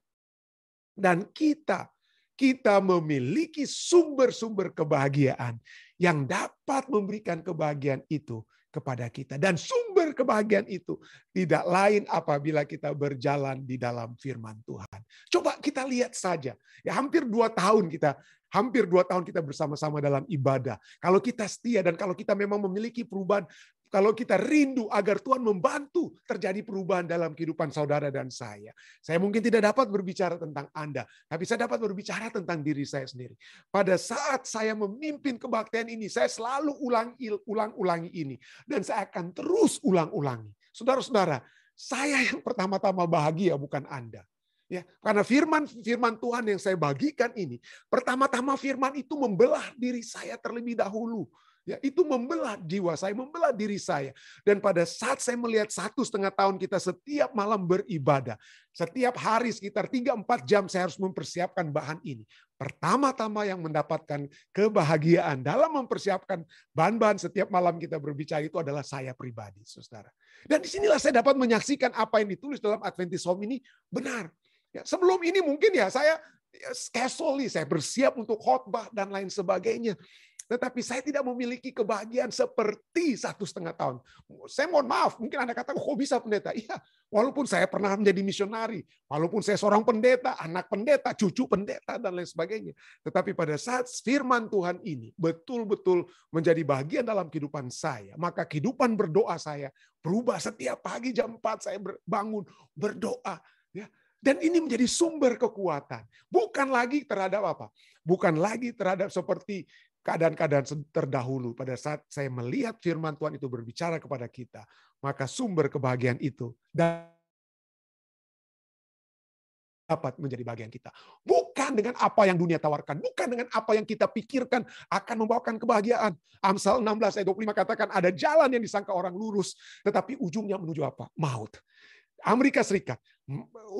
Dan kita kita memiliki sumber-sumber kebahagiaan yang dapat memberikan kebahagiaan itu kepada kita. Dan sumber kebahagiaan itu tidak lain apabila kita berjalan di dalam firman Tuhan. Coba kita lihat saja. Ya hampir dua tahun kita hampir dua tahun kita bersama-sama dalam ibadah. Kalau kita setia dan kalau kita memang memiliki perubahan kalau kita rindu agar Tuhan membantu terjadi perubahan dalam kehidupan saudara dan saya. Saya mungkin tidak dapat berbicara tentang Anda, tapi saya dapat berbicara tentang diri saya sendiri. Pada saat saya memimpin kebaktian ini, saya selalu ulang ulang-ulangi ini dan saya akan terus ulang-ulangi. Saudara-saudara, saya yang pertama-tama bahagia bukan Anda. Ya, karena firman firman Tuhan yang saya bagikan ini, pertama-tama firman itu membelah diri saya terlebih dahulu. Ya, itu membelah jiwa saya, membelah diri saya. Dan pada saat saya melihat satu setengah tahun kita setiap malam beribadah, setiap hari sekitar 3-4 jam saya harus mempersiapkan bahan ini. Pertama-tama yang mendapatkan kebahagiaan dalam mempersiapkan bahan-bahan setiap malam kita berbicara itu adalah saya pribadi, saudara. Dan disinilah saya dapat menyaksikan apa yang ditulis dalam Adventist Home ini benar. Ya, sebelum ini mungkin ya saya ya, casually, saya bersiap untuk khotbah dan lain sebagainya. Tetapi saya tidak memiliki kebahagiaan seperti satu setengah tahun. Saya mohon maaf, mungkin Anda kata, kok bisa pendeta? Iya, walaupun saya pernah menjadi misionari, walaupun saya seorang pendeta, anak pendeta, cucu pendeta, dan lain sebagainya. Tetapi pada saat firman Tuhan ini betul-betul menjadi bagian dalam kehidupan saya, maka kehidupan berdoa saya berubah setiap pagi jam 4 saya bangun berdoa. Ya, dan ini menjadi sumber kekuatan. Bukan lagi terhadap apa? Bukan lagi terhadap seperti keadaan-keadaan terdahulu pada saat saya melihat firman Tuhan itu berbicara kepada kita, maka sumber kebahagiaan itu dapat menjadi bagian kita. Bukan dengan apa yang dunia tawarkan, bukan dengan apa yang kita pikirkan akan membawakan kebahagiaan. Amsal 16 ayat 25 katakan ada jalan yang disangka orang lurus, tetapi ujungnya menuju apa? Maut. Amerika Serikat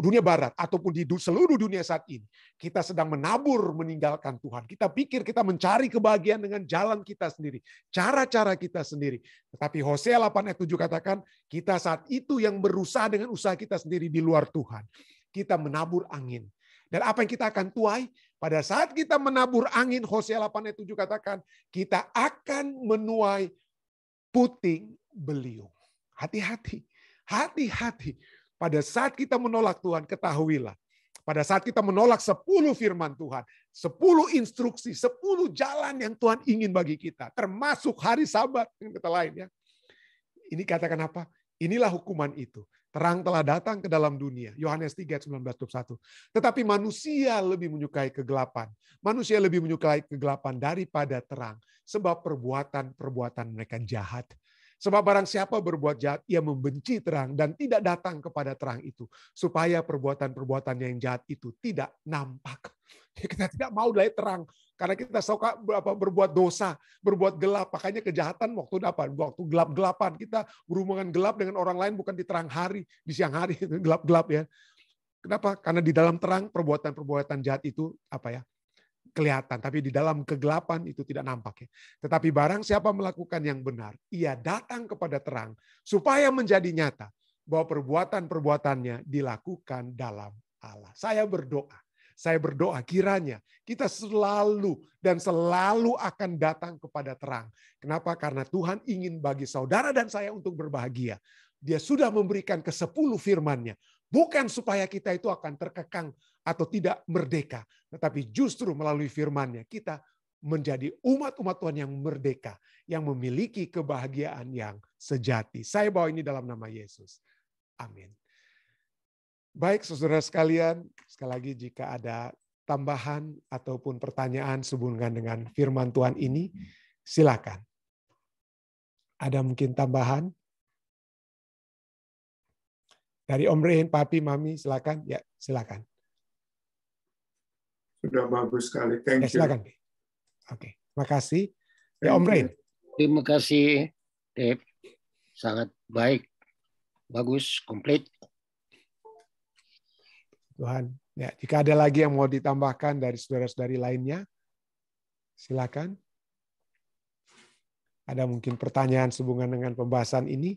dunia barat ataupun di seluruh dunia saat ini kita sedang menabur meninggalkan Tuhan. Kita pikir kita mencari kebahagiaan dengan jalan kita sendiri, cara-cara kita sendiri. Tetapi Hosea 8 ayat 7 katakan, kita saat itu yang berusaha dengan usaha kita sendiri di luar Tuhan. Kita menabur angin. Dan apa yang kita akan tuai? Pada saat kita menabur angin, Hosea 8 ayat 7 katakan, kita akan menuai puting beliung. Hati-hati. Hati-hati pada saat kita menolak Tuhan, ketahuilah. Pada saat kita menolak sepuluh firman Tuhan, sepuluh instruksi, sepuluh jalan yang Tuhan ingin bagi kita, termasuk hari sabat yang kata lain ya. Ini katakan apa? Inilah hukuman itu. Terang telah datang ke dalam dunia. Yohanes 3, 19, 21. Tetapi manusia lebih menyukai kegelapan. Manusia lebih menyukai kegelapan daripada terang. Sebab perbuatan-perbuatan mereka jahat. Sebab barang siapa berbuat jahat, ia membenci terang dan tidak datang kepada terang itu. Supaya perbuatan perbuatannya yang jahat itu tidak nampak. Kita tidak mau dari terang. Karena kita suka berbuat dosa, berbuat gelap. Makanya kejahatan waktu dapat, waktu gelap-gelapan. Kita berhubungan gelap dengan orang lain bukan di terang hari, di siang hari, gelap-gelap ya. Kenapa? Karena di dalam terang perbuatan-perbuatan jahat itu apa ya kelihatan, tapi di dalam kegelapan itu tidak nampak. Ya. Tetapi barang siapa melakukan yang benar, ia datang kepada terang supaya menjadi nyata bahwa perbuatan-perbuatannya dilakukan dalam Allah. Saya berdoa, saya berdoa kiranya kita selalu dan selalu akan datang kepada terang. Kenapa? Karena Tuhan ingin bagi saudara dan saya untuk berbahagia. Dia sudah memberikan ke sepuluh firmannya. Bukan supaya kita itu akan terkekang atau tidak merdeka, tetapi justru melalui firman-Nya kita menjadi umat-umat Tuhan yang merdeka, yang memiliki kebahagiaan yang sejati. Saya bawa ini dalam nama Yesus. Amin. Baik saudara sekalian, sekali lagi jika ada tambahan ataupun pertanyaan sehubungan dengan firman Tuhan ini, silakan. Ada mungkin tambahan? Dari Om Rehin, Papi, Mami, silakan. Ya, silakan. Sudah bagus sekali. Thank ya, eh, silakan. you. Silakan. Oke, terima kasih. Ya, Om Rain. Terima kasih, Dave. Sangat baik. Bagus, komplit. Tuhan. Ya, jika ada lagi yang mau ditambahkan dari saudara-saudari lainnya, silakan. Ada mungkin pertanyaan sehubungan dengan pembahasan ini,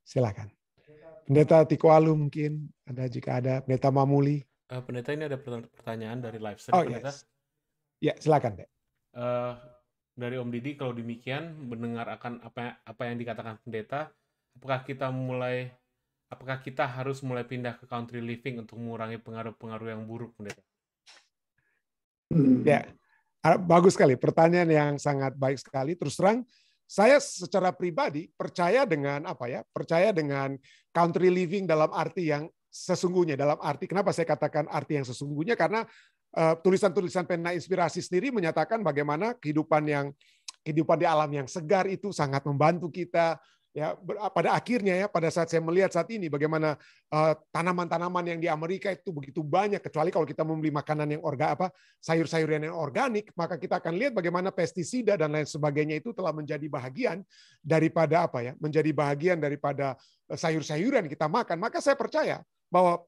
silakan. Pendeta Tiko Alu mungkin ada jika ada Pendeta Mamuli. Uh, pendeta ini ada pertanyaan dari live stream. Oh, pendeta. Yes. Ya, silakan, deh. Uh, dari Om Didi, kalau demikian mendengar akan apa apa yang dikatakan pendeta, apakah kita mulai apakah kita harus mulai pindah ke country living untuk mengurangi pengaruh-pengaruh yang buruk, pendeta? Ya, ah, bagus sekali. Pertanyaan yang sangat baik sekali. Terus terang, saya secara pribadi percaya dengan apa ya? Percaya dengan country living dalam arti yang sesungguhnya dalam arti kenapa saya katakan arti yang sesungguhnya karena eh, tulisan-tulisan uh, pena inspirasi sendiri menyatakan bagaimana kehidupan yang kehidupan di alam yang segar itu sangat membantu kita ya ah, pada akhirnya ya pada saat saya melihat saat ini bagaimana eh, tanaman-tanaman uh, yang di Amerika itu begitu banyak kecuali kalau kita membeli makanan yang orga apa sayur-sayuran yang organik maka kita akan lihat bagaimana pestisida dan lain sebagainya itu telah menjadi bahagian daripada apa ya menjadi bahagian daripada eh, sayur-sayuran kita makan maka saya percaya bahwa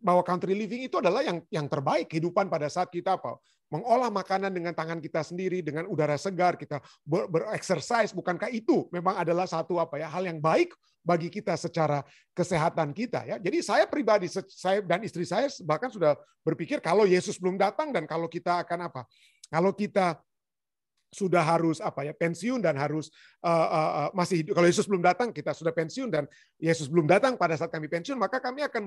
bahwa country living itu adalah yang yang terbaik kehidupan pada saat kita apa mengolah makanan dengan tangan kita sendiri dengan udara segar kita ber bereksersis bukankah itu memang adalah satu apa ya hal yang baik bagi kita secara kesehatan kita ya jadi saya pribadi saya dan istri saya bahkan sudah berpikir kalau Yesus belum datang dan kalau kita akan apa kalau kita sudah harus apa ya pensiun dan harus uh, uh, uh, masih hidup. Kalau Yesus belum datang, kita sudah pensiun dan Yesus belum datang pada saat kami pensiun, maka kami akan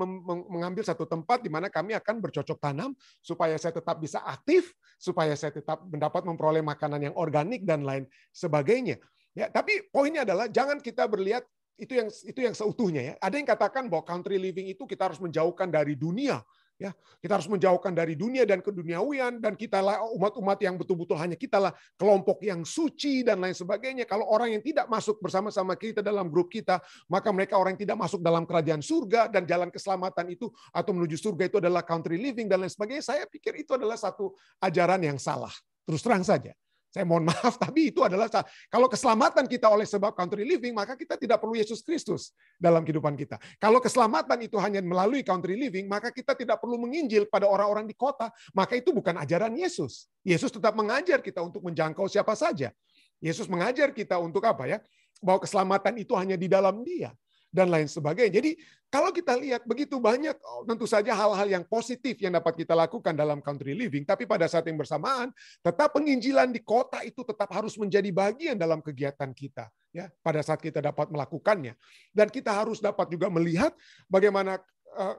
mengambil satu tempat di mana kami akan bercocok tanam supaya saya tetap bisa aktif, supaya saya tetap mendapat memperoleh makanan yang organik dan lain sebagainya. Ya, tapi poinnya adalah jangan kita berlihat itu yang itu yang seutuhnya ya. Ada yang katakan bahwa country living itu kita harus menjauhkan dari dunia Ya, kita harus menjauhkan dari dunia dan keduniawian dan lah umat-umat yang betul-betul hanya kita lah kelompok yang suci dan lain sebagainya. Kalau orang yang tidak masuk bersama-sama kita dalam grup kita, maka mereka orang yang tidak masuk dalam kerajaan surga dan jalan keselamatan itu atau menuju surga itu adalah country living dan lain sebagainya. Saya pikir itu adalah satu ajaran yang salah. Terus terang saja. Saya mohon maaf, tapi itu adalah kalau keselamatan kita oleh sebab country living, maka kita tidak perlu Yesus Kristus dalam kehidupan kita. Kalau keselamatan itu hanya melalui country living, maka kita tidak perlu menginjil pada orang-orang di kota. Maka itu bukan ajaran Yesus. Yesus tetap mengajar kita untuk menjangkau siapa saja. Yesus mengajar kita untuk apa ya? Bahwa keselamatan itu hanya di dalam Dia dan lain sebagainya. Jadi kalau kita lihat begitu banyak oh, tentu saja hal-hal yang positif yang dapat kita lakukan dalam country living, tapi pada saat yang bersamaan tetap penginjilan di kota itu tetap harus menjadi bagian dalam kegiatan kita ya pada saat kita dapat melakukannya. Dan kita harus dapat juga melihat bagaimana Eh,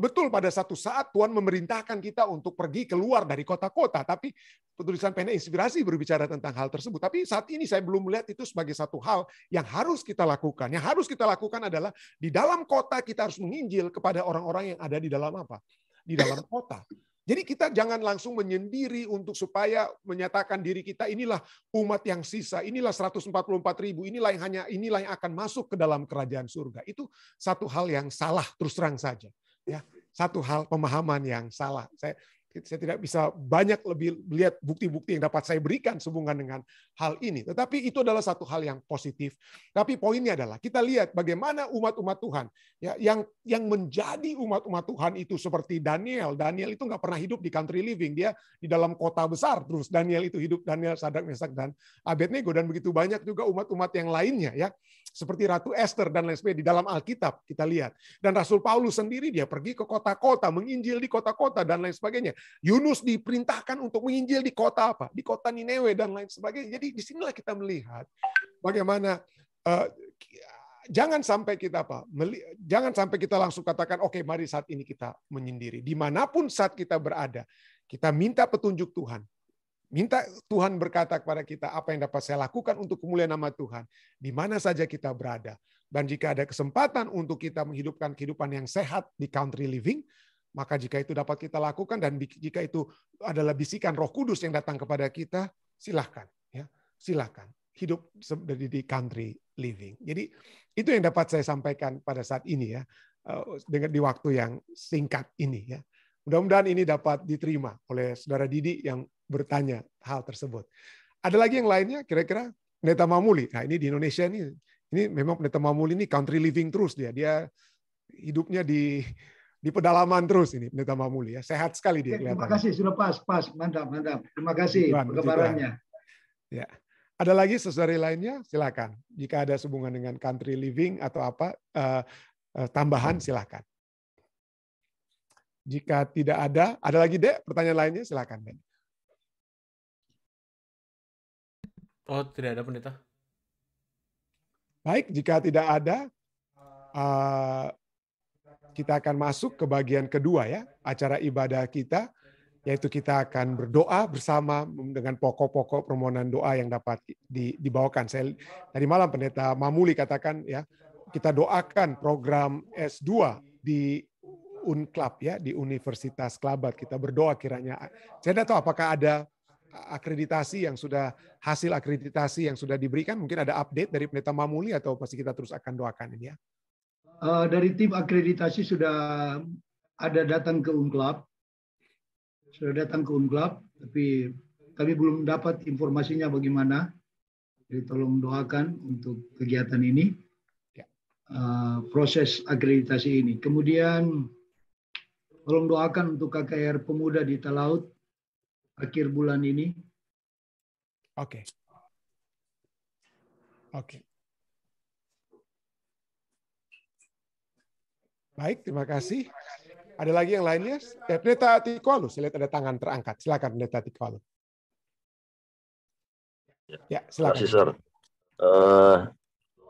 betul pada satu saat Tuhan memerintahkan kita untuk pergi keluar dari kota-kota, tapi tulisan pendek inspirasi berbicara tentang hal tersebut. Tapi saat ini saya belum melihat itu sebagai satu hal yang harus kita lakukan. Yang harus kita lakukan adalah di dalam kota kita harus menginjil kepada orang-orang yang ada di dalam apa? Di dalam kota. Jadi kita jangan langsung menyendiri untuk supaya menyatakan diri kita inilah umat yang sisa, inilah 144 ribu, inilah yang hanya inilah yang akan masuk ke dalam kerajaan surga. Itu satu hal yang salah terus terang saja. Ya, satu hal pemahaman yang salah. Saya saya tidak bisa banyak lebih lihat bukti-bukti yang dapat saya berikan sehubungan dengan hal ini. Tetapi itu adalah satu hal yang positif. Tapi poinnya adalah kita lihat bagaimana umat-umat Tuhan ya, yang yang menjadi umat-umat Tuhan itu seperti Daniel. Daniel itu nggak pernah hidup di country living. Dia di dalam kota besar terus. Daniel itu hidup Daniel, Sadak, Mesak, dan Abednego. Dan begitu banyak juga umat-umat yang lainnya ya seperti Ratu Esther dan lain sebagainya di dalam Alkitab kita lihat. Dan Rasul Paulus sendiri dia pergi ke kota-kota, menginjil di kota-kota dan lain sebagainya. Yunus diperintahkan untuk menginjil di kota apa? Di kota Nineveh dan lain sebagainya. Jadi disinilah kita melihat bagaimana uh, jangan sampai kita apa? Jangan sampai kita langsung katakan oke okay, mari saat ini kita menyendiri. Dimanapun saat kita berada, kita minta petunjuk Tuhan. Minta Tuhan berkata kepada kita apa yang dapat saya lakukan untuk kemuliaan nama Tuhan. Di mana saja kita berada. Dan jika ada kesempatan untuk kita menghidupkan kehidupan yang sehat di country living, maka jika itu dapat kita lakukan dan jika itu adalah bisikan roh kudus yang datang kepada kita, silahkan. Ya, silahkan hidup di country living. Jadi itu yang dapat saya sampaikan pada saat ini ya eh, dengan di waktu yang singkat ini ya. Mudah-mudahan ini dapat diterima oleh saudara Didi yang bertanya hal tersebut. Ada lagi yang lainnya kira-kira Neta Mamuli. Nah, ini di Indonesia ini ini memang Neta Mamuli ini country living terus dia. Dia hidupnya di di pedalaman terus ini Neta Mamuli ya. Sehat sekali dia kelihatan. Terima kasih sudah pas, pas, mantap, mantap. Terima kasih perkabarannya. Ya. Ada lagi sesuatu lainnya? Silakan. Jika ada hubungan dengan country living atau apa uh, uh, tambahan silakan. Jika tidak ada, ada lagi Dek pertanyaan lainnya silakan Dek. Oh, tidak ada pendeta. Baik, jika tidak ada, eh, kita akan masuk ke bagian kedua ya, acara ibadah kita, yaitu kita akan berdoa bersama dengan pokok-pokok permohonan doa yang dapat dibawakan. Saya tadi malam pendeta Mamuli katakan ya, kita doakan program S2 di UNCLAB ya di Universitas Kelabat. Kita berdoa kiranya. Saya tidak tahu apakah ada akreditasi yang sudah hasil akreditasi yang sudah diberikan mungkin ada update dari pendeta Mamuli atau pasti kita terus akan doakan ini ya. Eh, dari tim akreditasi sudah ada datang ke Unklab, sudah datang ke Unklab, tapi kami belum dapat informasinya bagaimana. Jadi tolong doakan untuk kegiatan ini, uh, proses akreditasi ini. Kemudian Tolong doakan untuk KKR pemuda di Talaut akhir bulan ini. Oke. Okay. Oke. Okay. Baik, terima kasih. Ada lagi yang lainnya? Eh, Pendeta Tikwalu, saya lihat ada tangan terangkat. Silakan Pendeta Tikwalu. Ya, silakan. Terima kasih, Sir. Uh,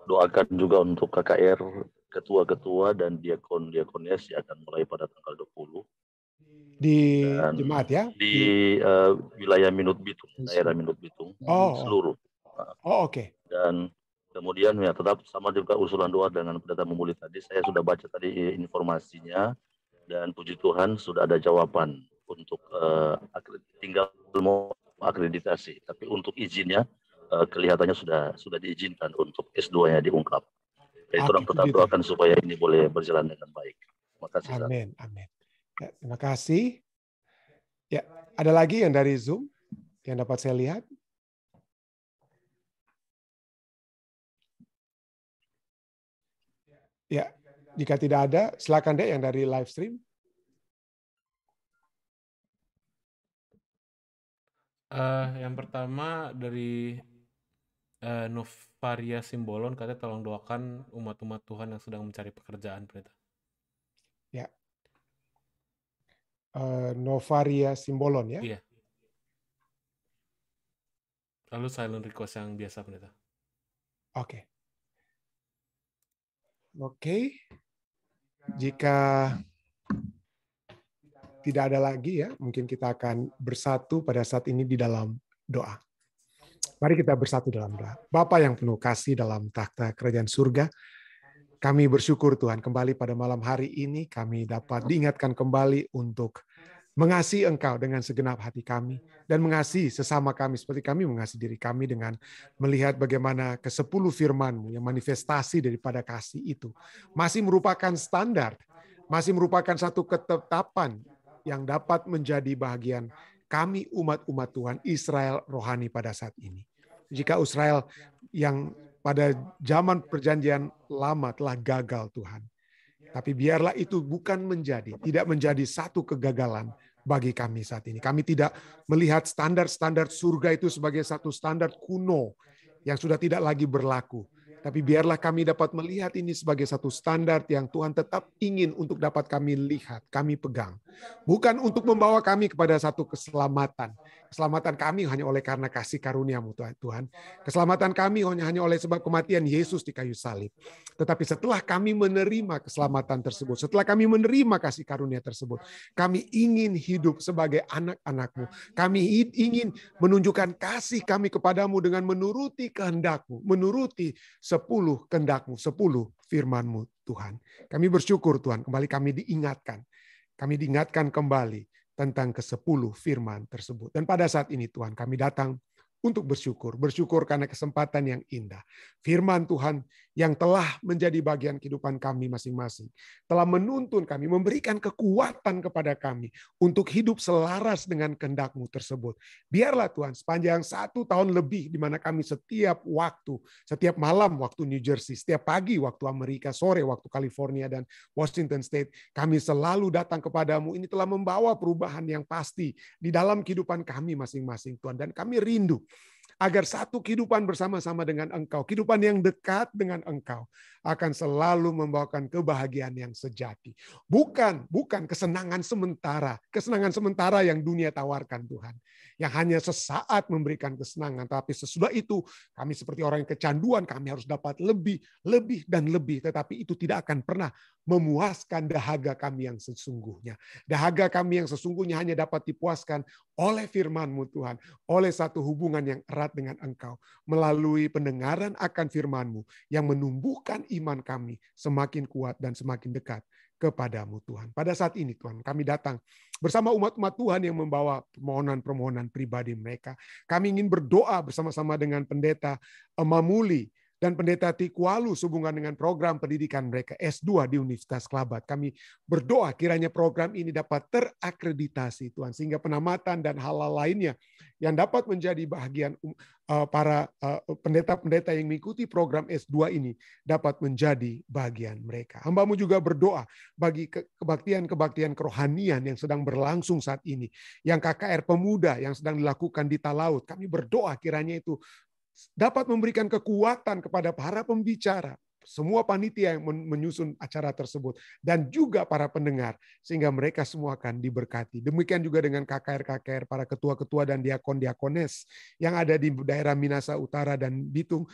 doakan juga untuk KKR ketua-ketua dan diakon-diakonnya sih akan mulai pada tanggal 20 di dan jemaat ya di uh, wilayah Minut Bitung daerah Minut Bitung oh, seluruh oh oke okay. dan kemudian ya tetap sama juga usulan doa dengan pendeta memulih tadi saya sudah baca tadi eh, informasinya dan puji Tuhan sudah ada jawaban untuk uh, tinggal mau akreditasi tapi untuk izinnya uh, kelihatannya sudah sudah diizinkan untuk S2-nya diungkap jadi orang tetap doakan supaya ini boleh berjalan dengan baik. Terima kasih. Amin, amin. Ya, terima kasih. Ya, ada lagi yang dari Zoom yang dapat saya lihat? Ya, jika tidak ada, silakan deh yang dari live stream. Uh, yang pertama dari uh, Nuf Varia Simbolon katanya tolong doakan umat-umat Tuhan yang sedang mencari pekerjaan, Pendeta. Ya. Uh, eh, Novaria Simbolon ya? Iya. Lalu silent request yang biasa, Pendeta. Oke. Okay. Oke. Okay. Jika tidak ada lagi ya, mungkin kita akan bersatu pada saat ini di dalam doa. Mari kita bersatu dalam doa. Bapa yang penuh kasih dalam takhta kerajaan surga, kami bersyukur Tuhan kembali pada malam hari ini kami dapat diingatkan kembali untuk mengasihi Engkau dengan segenap hati kami dan mengasihi sesama kami seperti kami mengasihi diri kami dengan melihat bagaimana ke sepuluh firman yang manifestasi daripada kasih itu masih merupakan standar, masih merupakan satu ketetapan yang dapat menjadi bagian kami umat-umat Tuhan Israel rohani pada saat ini jika Israel yang pada zaman perjanjian lama telah gagal Tuhan. Tapi biarlah itu bukan menjadi, tidak menjadi satu kegagalan bagi kami saat ini. Kami tidak melihat standar-standar surga itu sebagai satu standar kuno yang sudah tidak lagi berlaku. Tapi biarlah kami dapat melihat ini sebagai satu standar yang Tuhan tetap ingin untuk dapat kami lihat, kami pegang. Bukan untuk membawa kami kepada satu keselamatan, keselamatan kami hanya oleh karena kasih karuniamu Tuhan. Keselamatan kami hanya hanya oleh sebab kematian Yesus di kayu salib. Tetapi setelah kami menerima keselamatan tersebut, setelah kami menerima kasih karunia tersebut, kami ingin hidup sebagai anak-anakmu. Kami ingin menunjukkan kasih kami kepadamu dengan menuruti kehendakmu, menuruti sepuluh kehendakmu, sepuluh firmanmu Tuhan. Kami bersyukur Tuhan, kembali kami diingatkan. Kami diingatkan kembali tentang ke-10 firman tersebut. Dan pada saat ini Tuhan kami datang untuk bersyukur. Bersyukur karena kesempatan yang indah. Firman Tuhan yang telah menjadi bagian kehidupan kami masing-masing, telah menuntun kami, memberikan kekuatan kepada kami untuk hidup selaras dengan kehendak-Mu tersebut. Biarlah Tuhan, sepanjang satu tahun lebih di mana kami setiap waktu, setiap malam waktu New Jersey, setiap pagi waktu Amerika, sore waktu California dan Washington State, kami selalu datang kepadamu. Ini telah membawa perubahan yang pasti di dalam kehidupan kami masing-masing Tuhan. Dan kami rindu agar satu kehidupan bersama-sama dengan engkau, kehidupan yang dekat dengan engkau akan selalu membawakan kebahagiaan yang sejati. Bukan, bukan kesenangan sementara, kesenangan sementara yang dunia tawarkan Tuhan, yang hanya sesaat memberikan kesenangan, tapi sesudah itu kami seperti orang yang kecanduan, kami harus dapat lebih, lebih dan lebih, tetapi itu tidak akan pernah memuaskan dahaga kami yang sesungguhnya. Dahaga kami yang sesungguhnya hanya dapat dipuaskan oleh FirmanMu Tuhan, oleh satu hubungan yang erat dekat dengan Engkau. Melalui pendengaran akan firman-Mu yang menumbuhkan iman kami semakin kuat dan semakin dekat kepadamu Tuhan. Pada saat ini Tuhan, kami datang bersama umat-umat Tuhan yang membawa permohonan-permohonan pribadi mereka. Kami ingin berdoa bersama-sama dengan pendeta eh, Mamuli dan Pendeta Tikualu sehubungan dengan program pendidikan mereka S2 di Universitas Kelabat. Kami berdoa kiranya program ini dapat terakreditasi Tuhan sehingga penamatan dan hal-hal lainnya yang dapat menjadi bagian um, eh, para eh, pendeta-pendeta yang mengikuti program S2 ini dapat menjadi bagian mereka. Hambamu juga berdoa bagi kebaktian-kebaktian kerohanian yang sedang berlangsung saat ini. Yang KKR pemuda yang sedang dilakukan di Talaut. Kami berdoa kiranya itu dapat memberikan kekuatan kepada para pembicara, semua panitia yang menyusun acara tersebut, dan juga para pendengar, sehingga mereka semua akan diberkati. Demikian juga dengan KKR-KKR, para ketua-ketua dan diakon-diakones yang ada di daerah Minasa Utara dan Bitung,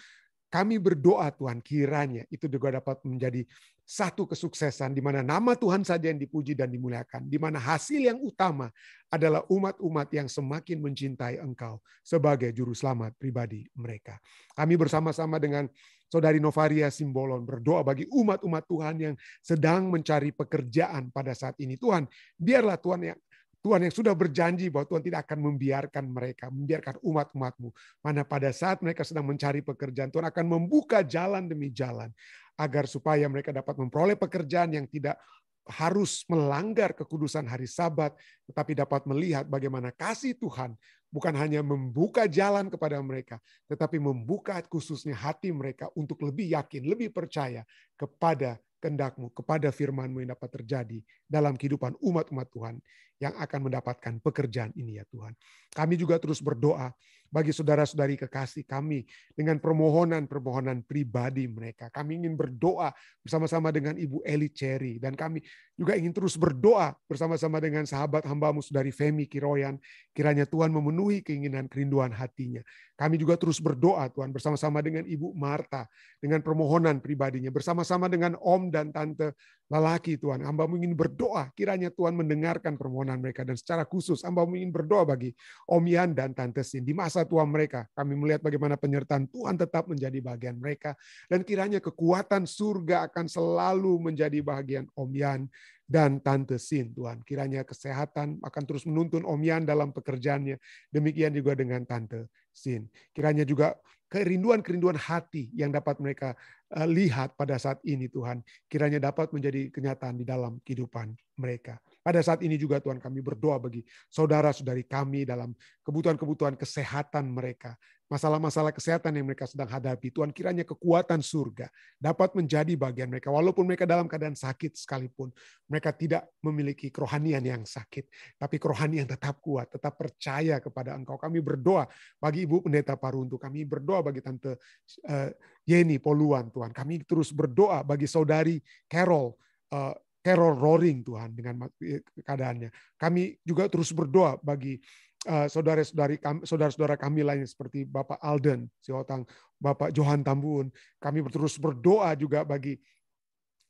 kami berdoa Tuhan kiranya itu juga dapat menjadi satu kesuksesan di mana nama Tuhan saja yang dipuji dan dimuliakan, di mana hasil yang utama adalah umat-umat yang semakin mencintai Engkau sebagai juru selamat pribadi mereka. Kami bersama-sama dengan Saudari Novaria Simbolon berdoa bagi umat-umat Tuhan yang sedang mencari pekerjaan pada saat ini. Tuhan, biarlah Tuhan yang Tuhan yang sudah berjanji bahwa Tuhan tidak akan membiarkan mereka, membiarkan umat-umatmu. Mana pada saat mereka sedang mencari pekerjaan, Tuhan akan membuka jalan demi jalan agar supaya mereka dapat memperoleh pekerjaan yang tidak harus melanggar kekudusan hari Sabat, tetapi dapat melihat bagaimana kasih Tuhan bukan hanya membuka jalan kepada mereka, tetapi membuka khususnya hati mereka untuk lebih yakin, lebih percaya kepada Kendakmu kepada firmanmu yang dapat terjadi dalam kehidupan umat-umat Tuhan yang akan mendapatkan pekerjaan ini ya Tuhan. Kami juga terus berdoa bagi saudara-saudari kekasih kami dengan permohonan-permohonan pribadi mereka. Kami ingin berdoa bersama-sama dengan Ibu Eli Cherry dan kami juga ingin terus berdoa bersama-sama dengan sahabat hambamu saudari Femi Kiroyan. Kiranya Tuhan memenuhi keinginan kerinduan hatinya. Kami juga terus berdoa Tuhan bersama-sama dengan Ibu Marta dengan permohonan pribadinya bersama-sama dengan Om dan Tante lelaki Tuhan, hamba ingin berdoa, kiranya Tuhan mendengarkan permohonan mereka. Dan secara khusus, hamba ingin berdoa bagi Om Yan dan Tante Sin. Di masa tua mereka, kami melihat bagaimana penyertaan Tuhan tetap menjadi bagian mereka. Dan kiranya kekuatan surga akan selalu menjadi bagian Om Yan dan Tante Sin, Tuhan. Kiranya kesehatan akan terus menuntun Om Yan dalam pekerjaannya. Demikian juga dengan Tante Sin. Kiranya juga kerinduan-kerinduan hati yang dapat mereka eh, lihat pada saat ini Tuhan. Kiranya dapat menjadi kenyataan di dalam kehidupan mereka. Pada saat ini juga Tuhan kami berdoa bagi saudara-saudari kami dalam kebutuhan-kebutuhan kesehatan mereka masalah-masalah kesehatan yang mereka sedang hadapi. Tuhan kiranya kekuatan surga dapat menjadi bagian mereka. Walaupun mereka dalam keadaan sakit sekalipun, mereka tidak memiliki kerohanian yang sakit. Tapi kerohanian tetap kuat, tetap percaya kepada engkau. Kami berdoa bagi Ibu Pendeta Paruntu, kami berdoa bagi Tante eh, Yeni Poluan Tuhan. Kami terus berdoa bagi Saudari Carol, eh, Carol Roaring Tuhan dengan eh, keadaannya. Kami juga terus berdoa bagi Eh, saudara-saudari saudara-saudara kami lainnya seperti Bapak Alden si Siotang, Bapak Johan Tambun. Kami terus berdoa juga bagi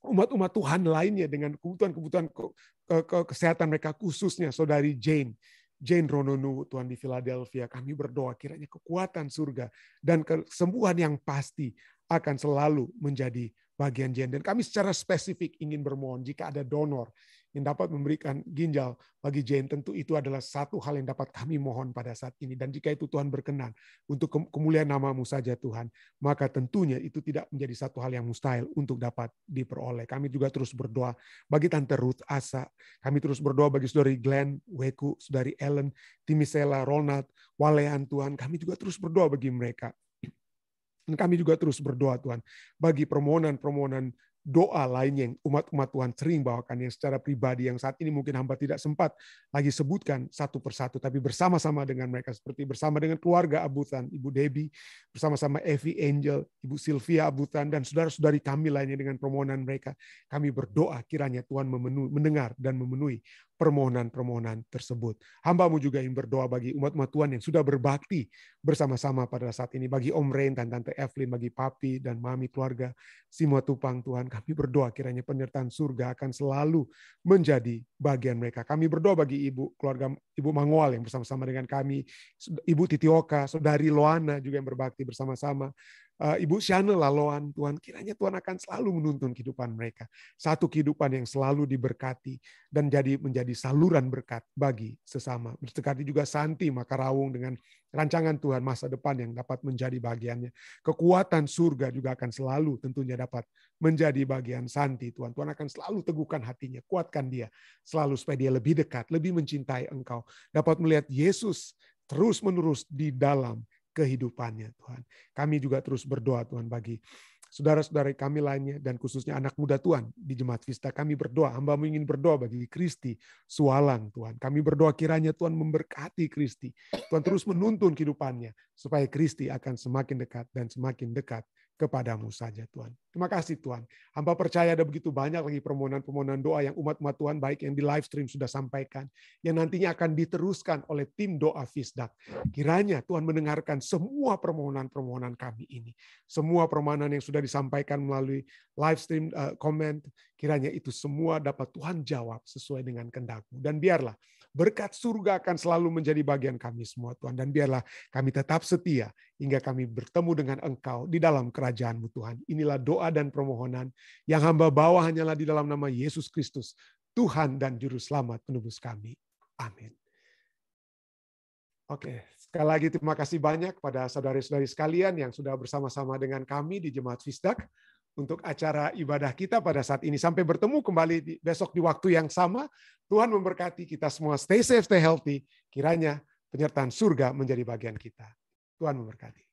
umat-umat Tuhan lainnya dengan kebutuhan-kebutuhan kesehatan mereka khususnya saudari Jane. Jane Rononu Tuhan di Philadelphia, kami berdoa kiranya kekuatan surga dan kesembuhan yang pasti akan selalu menjadi bagian Jane. Dan kami secara spesifik ingin bermohon jika ada donor yang dapat memberikan ginjal bagi Jane, tentu itu adalah satu hal yang dapat kami mohon pada saat ini. Dan jika itu Tuhan berkenan untuk kemuliaan namamu saja Tuhan, maka tentunya itu tidak menjadi satu hal yang mustahil untuk dapat diperoleh. Kami juga terus berdoa bagi Tante Ruth Asa, kami terus berdoa bagi saudari Glenn, Weku, saudari Ellen, Timisela, Ronald, Walean Tuhan, kami juga terus berdoa bagi mereka. Dan kami juga terus berdoa Tuhan bagi permohonan-permohonan doa lainnya yang umat-umat Tuhan sering bawakan yang secara pribadi yang saat ini mungkin hamba tidak sempat lagi sebutkan satu persatu tapi bersama-sama dengan mereka seperti bersama dengan keluarga Abutan, Ibu Debbie, bersama-sama Evi Angel, Ibu Sylvia Abutan dan saudara-saudari kami lainnya dengan permohonan mereka. Kami berdoa kiranya Tuhan memenuhi, mendengar dan memenuhi permohonan-permohonan tersebut. Hambamu juga ingin berdoa bagi umat-umat Tuhan yang sudah berbakti bersama-sama pada saat ini. Bagi Om Rain dan Tante Evelyn, bagi Papi dan Mami keluarga semua Tupang, Tuhan kami berdoa kiranya penyertaan surga akan selalu menjadi bagian mereka. Kami berdoa bagi Ibu keluarga Ibu Mangual yang bersama-sama dengan kami, Ibu Titioka, Saudari Loana juga yang berbakti bersama-sama, Eh, Ibu Siana Laloan, Tuhan kiranya Tuhan akan selalu menuntun kehidupan mereka. Satu kehidupan yang selalu diberkati dan jadi menjadi saluran berkat bagi sesama. Berdekati juga Santi Makarawung dengan rancangan Tuhan masa depan yang dapat menjadi bagiannya. Kekuatan surga juga akan selalu tentunya dapat menjadi bagian Santi Tuhan. Tuhan akan selalu teguhkan hatinya, kuatkan dia selalu supaya dia lebih dekat, lebih mencintai engkau. Dapat melihat Yesus terus-menerus di dalam kehidupannya Tuhan. Kami juga terus berdoa Tuhan bagi saudara saudara kami lainnya dan khususnya anak muda Tuhan di Jemaat Vista. Kami berdoa, Hamba ingin berdoa bagi Kristi Sualang Tuhan. Kami berdoa kiranya Tuhan memberkati Kristi. Tuhan terus menuntun kehidupannya supaya Kristi akan semakin dekat dan semakin dekat kepadamu saja Tuhan. Terima kasih Tuhan. Hamba percaya ada begitu banyak lagi permohonan-permohonan doa yang umat-umat Tuhan baik yang di live stream sudah sampaikan. Yang nantinya akan diteruskan oleh tim doa Fisdak. Kiranya Tuhan mendengarkan semua permohonan-permohonan kami ini. Semua permohonan yang sudah disampaikan melalui live stream, uh, comment. Kiranya itu semua dapat Tuhan jawab sesuai dengan kendakmu. Dan biarlah Berkat surga akan selalu menjadi bagian kami semua Tuhan. Dan biarlah kami tetap setia hingga kami bertemu dengan Engkau di dalam kerajaanmu Tuhan. Inilah doa dan permohonan yang hamba bawa hanyalah di dalam nama Yesus Kristus. Tuhan dan Juru Selamat penebus kami. Amin. Oke, sekali lagi terima kasih banyak pada saudara-saudari sekalian yang sudah bersama-sama dengan kami di Jemaat Fisdak untuk acara ibadah kita pada saat ini. Sampai bertemu kembali besok di waktu yang sama. Tuhan memberkati kita semua. Stay safe, stay healthy. Kiranya penyertaan surga menjadi bagian kita. Tuhan memberkati.